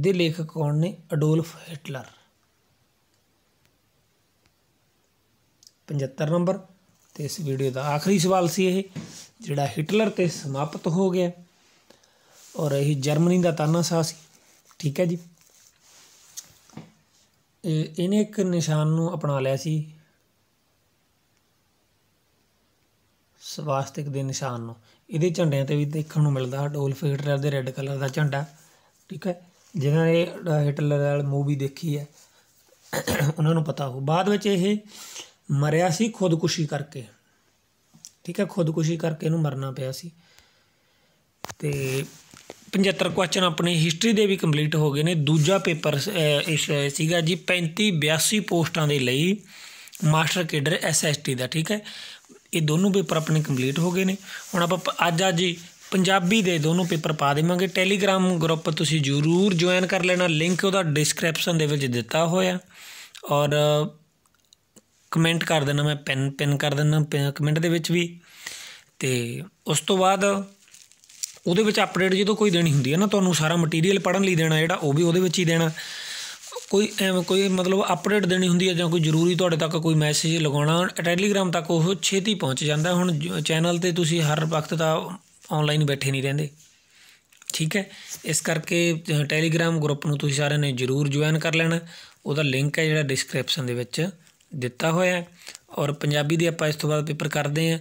ਦੇ ਲੇਖਕ ਕੌਣ ਨੇ ਅਡੋਲਫ ਹਿਟਲਰ 75 ਨੰਬਰ ਤੇ ਇਸ ਵੀਡੀਓ ਦਾ ਆਖਰੀ ਸਵਾਲ ਸੀ ਇਹ ਜਿਹੜਾ ਹਿਟਲਰ ਤੇ ਸਮਾਪਤ ਹੋ ਗਿਆ ਔਰ ਇਹ ਜਰਮਨੀ ਦਾ ਤਾਨਾਸ਼ਾਹ ਸੀ ਠੀਕ ਹੈ ਜੀ ਇਹਨੇ ਇੱਕ ਨਿਸ਼ਾਨ ਨੂੰ ਅਪਣਾ ਲਿਆ ਸੀ ਸਵਾਸਤਿਕ ਦੇ ਨਿਸ਼ਾਨ ਨੂੰ ਇਹਦੇ ਝੰਡਿਆਂ ਤੇ ਵੀ ਦੇਖਣ ਨੂੰ ਮਿਲਦਾ ਡੋਲਫ ਹਿਟਲਰ ਦੇ ਰੈੱਡ ਕਲਰ ਦਾ ਝੰਡਾ ਠੀਕ ਹੈ ਜਿਨ੍ਹਾਂ ਨੇ ਹਿਟਲਰ ਵਾਲ ਮੂਵੀ ਦੇਖੀ ਹੈ ਉਹਨਾਂ ਨੂੰ ਪਤਾ ਹੋ ਬਾਅਦ ਵਿੱਚ ਇਹ ਮਰਿਆ ਸੀ ਖੁਦਕੁਸ਼ੀ ਕਰਕੇ ਠੀਕ ਹੈ ਖੁਦਕੁਸ਼ੀ ਕਰਕੇ ਇਹਨੂੰ ਮਰਨਾ ਪਿਆ ਸੀ ਤੇ 75 ਕੁਐਸਚਨ ਆਪਣੇ ਹਿਸਟਰੀ ਦੇ ਵੀ ਕੰਪਲੀਟ ਹੋ ਗਏ ਨੇ ਦੂਜਾ ਪੇਪਰ ਇਸ ਸੀਗਾ ਜੀ 35 82 ਪੋਸਟਾਂ ਦੇ ਲਈ ਮਾਸਟਰ ਕੇਡਰ ਐਸਐਸਟੀ ਦਾ ਠੀਕ ਹੈ ਇਹ ਦੋਨੋਂ ਪੇਪਰ ਆਪਣੇ ਕੰਪਲੀਟ ਹੋ ਗਏ ਨੇ ਹੁਣ ਆਪਾਂ ਅੱਜ ਅੱਜ ਹੀ ਪੰਜਾਬੀ ਦੇ ਦੋਨੋਂ ਪੇਪਰ ਪਾ ਦੇਵਾਂਗੇ ਟੈਲੀਗ੍ਰਾਮ ਗਰੁੱਪ ਤੁਸੀਂ ਜ਼ਰੂਰ ਜੁਆਇਨ ਕਰ ਲੈਣਾ ਲਿੰਕ ਉਹਦਾ ਡਿਸਕ੍ਰਿਪਸ਼ਨ ਦੇ ਵਿੱਚ ਦਿੱਤਾ ਹੋਇਆ ਔਰ ਕਮੈਂਟ ਕਰ ਦੇਣਾ ਮੈਂ ਪਿੰਨ ਪਿੰਨ ਕਰ ਦੇਣਾ ਕਮੈਂਟ ਦੇ ਵਿੱਚ ਵੀ ਤੇ ਉਸ ਤੋਂ ਬਾਅਦ ਉਹਦੇ ਵਿੱਚ ਅਪਡੇਟ ਜਦੋਂ ਕੋਈ ਦੇਣੀ ਹੁੰਦੀ ਹੈ ਨਾ ਤੁਹਾਨੂੰ ਸਾਰਾ ਮਟੀਰੀਅਲ ਪੜਨ ਲਈ ਦੇਣਾ ਜਿਹੜਾ ਉਹ ਵੀ ਉਹਦੇ ਵਿੱਚ ਹੀ ਦੇਣਾ ਕੋਈ ਕੋਈ ਮਤਲਬ ਅਪਡੇਟ ਦੇਣੀ ਹੁੰਦੀ ਹੈ ਜਾਂ ਕੋਈ ਜ਼ਰੂਰੀ ਤੁਹਾਡੇ ਤੱਕ ਕੋਈ ਮੈਸੇਜ ਲਗਾਉਣਾ ਟੈਲੀਗ੍ਰਾਮ ਤੱਕ ਉਹ ਛੇਤੀ ਪਹੁੰਚ ਜਾਂਦਾ ਹੁਣ ਚੈਨਲ ਤੇ ਤੁਸੀਂ ਹਰ ਵਕਤ ਤਾਂ ਆਨਲਾਈਨ ਬੈਠੇ ਨਹੀਂ ਰਹਿੰਦੇ ਠੀਕ ਹੈ ਇਸ ਕਰਕੇ ਟੈਲੀਗ੍ਰਾਮ ਗਰੁੱਪ ਨੂੰ ਤੁਸੀਂ ਸਾਰਿਆਂ ਨੇ ਜਰੂਰ ਜੁਆਇਨ ਕਰ ਲੈਣਾ ਉਹਦਾ ਲਿੰਕ ਹੈ ਜਿਹੜਾ ਡਿਸਕ੍ਰਿਪਸ਼ਨ ਦੇ ਵਿੱਚ ਦਿੱਤਾ ਹੋਇਆ ਔਰ ਪੰਜਾਬੀ ਦੇ ਆਪਾਂ ਇਸ ਤੋਂ ਬਾਅਦ ਪੇਪਰ ਕਰਦੇ ਆ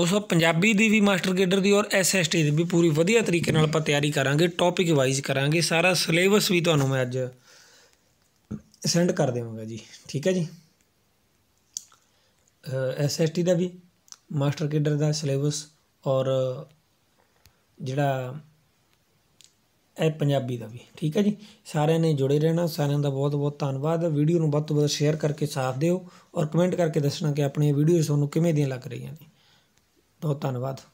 ਉਸ ਪੰਜਾਬੀ ਦੀ ਵੀ ਮਾਸਟਰ ਗ੍ਰੇਡਰ ਦੀ ਔਰ ਐਸਐਸਟੀ ਦੀ ਵੀ ਪੂਰੀ ਵਧੀਆ ਤਰੀਕੇ ਨਾਲ ਆਪਾਂ ਤਿਆਰੀ ਕਰਾਂਗੇ ਟੌਪਿਕ ਵਾਈਜ਼ ਕਰਾਂਗੇ ਸਾਰਾ ਸਿਲੇਬਸ ਵੀ ਤੁਹਾਨੂੰ ਮੈਂ ਅੱਜ ਸੈਂਡ ਕਰ ਦੇਵਾਂਗਾ ਜੀ ਠੀਕ ਹੈ ਜੀ ਐਸਐਸਟੀ ਦਾ ਵੀ ਮਾਸਟਰ ਗ੍ਰੇਡਰ ਦਾ ਸਿਲੇਬਸ ਔਰ ਜਿਹੜਾ ਇਹ ਪੰਜਾਬੀ ਦਾ ਵੀ ਠੀਕ ਹੈ ਜੀ ਸਾਰਿਆਂ ਨੇ ਜੁੜੇ ਰਹਿਣਾ ਸਾਰਿਆਂ ਦਾ ਬਹੁਤ ਬਹੁਤ ਧੰਨਵਾਦ ਵੀਡੀਓ ਨੂੰ ਵੱਧ ਤੋਂ ਵੱਧ ਸ਼ੇਅਰ ਕਰਕੇ ਸਾਥ ਦਿਓ ਔਰ ਕਮੈਂਟ ਕਰਕੇ ਦੱਸਣਾ ਕਿ ਆਪਣੀਆਂ ਵੀਡੀਓਜ਼ ਤੁਹਾਨੂੰ ਕਿਵੇਂ ਦੀਆਂ ਲੱਗ ਰਹੀਆਂ ਨੇ ਬਹੁਤ ਧੰਨਵਾਦ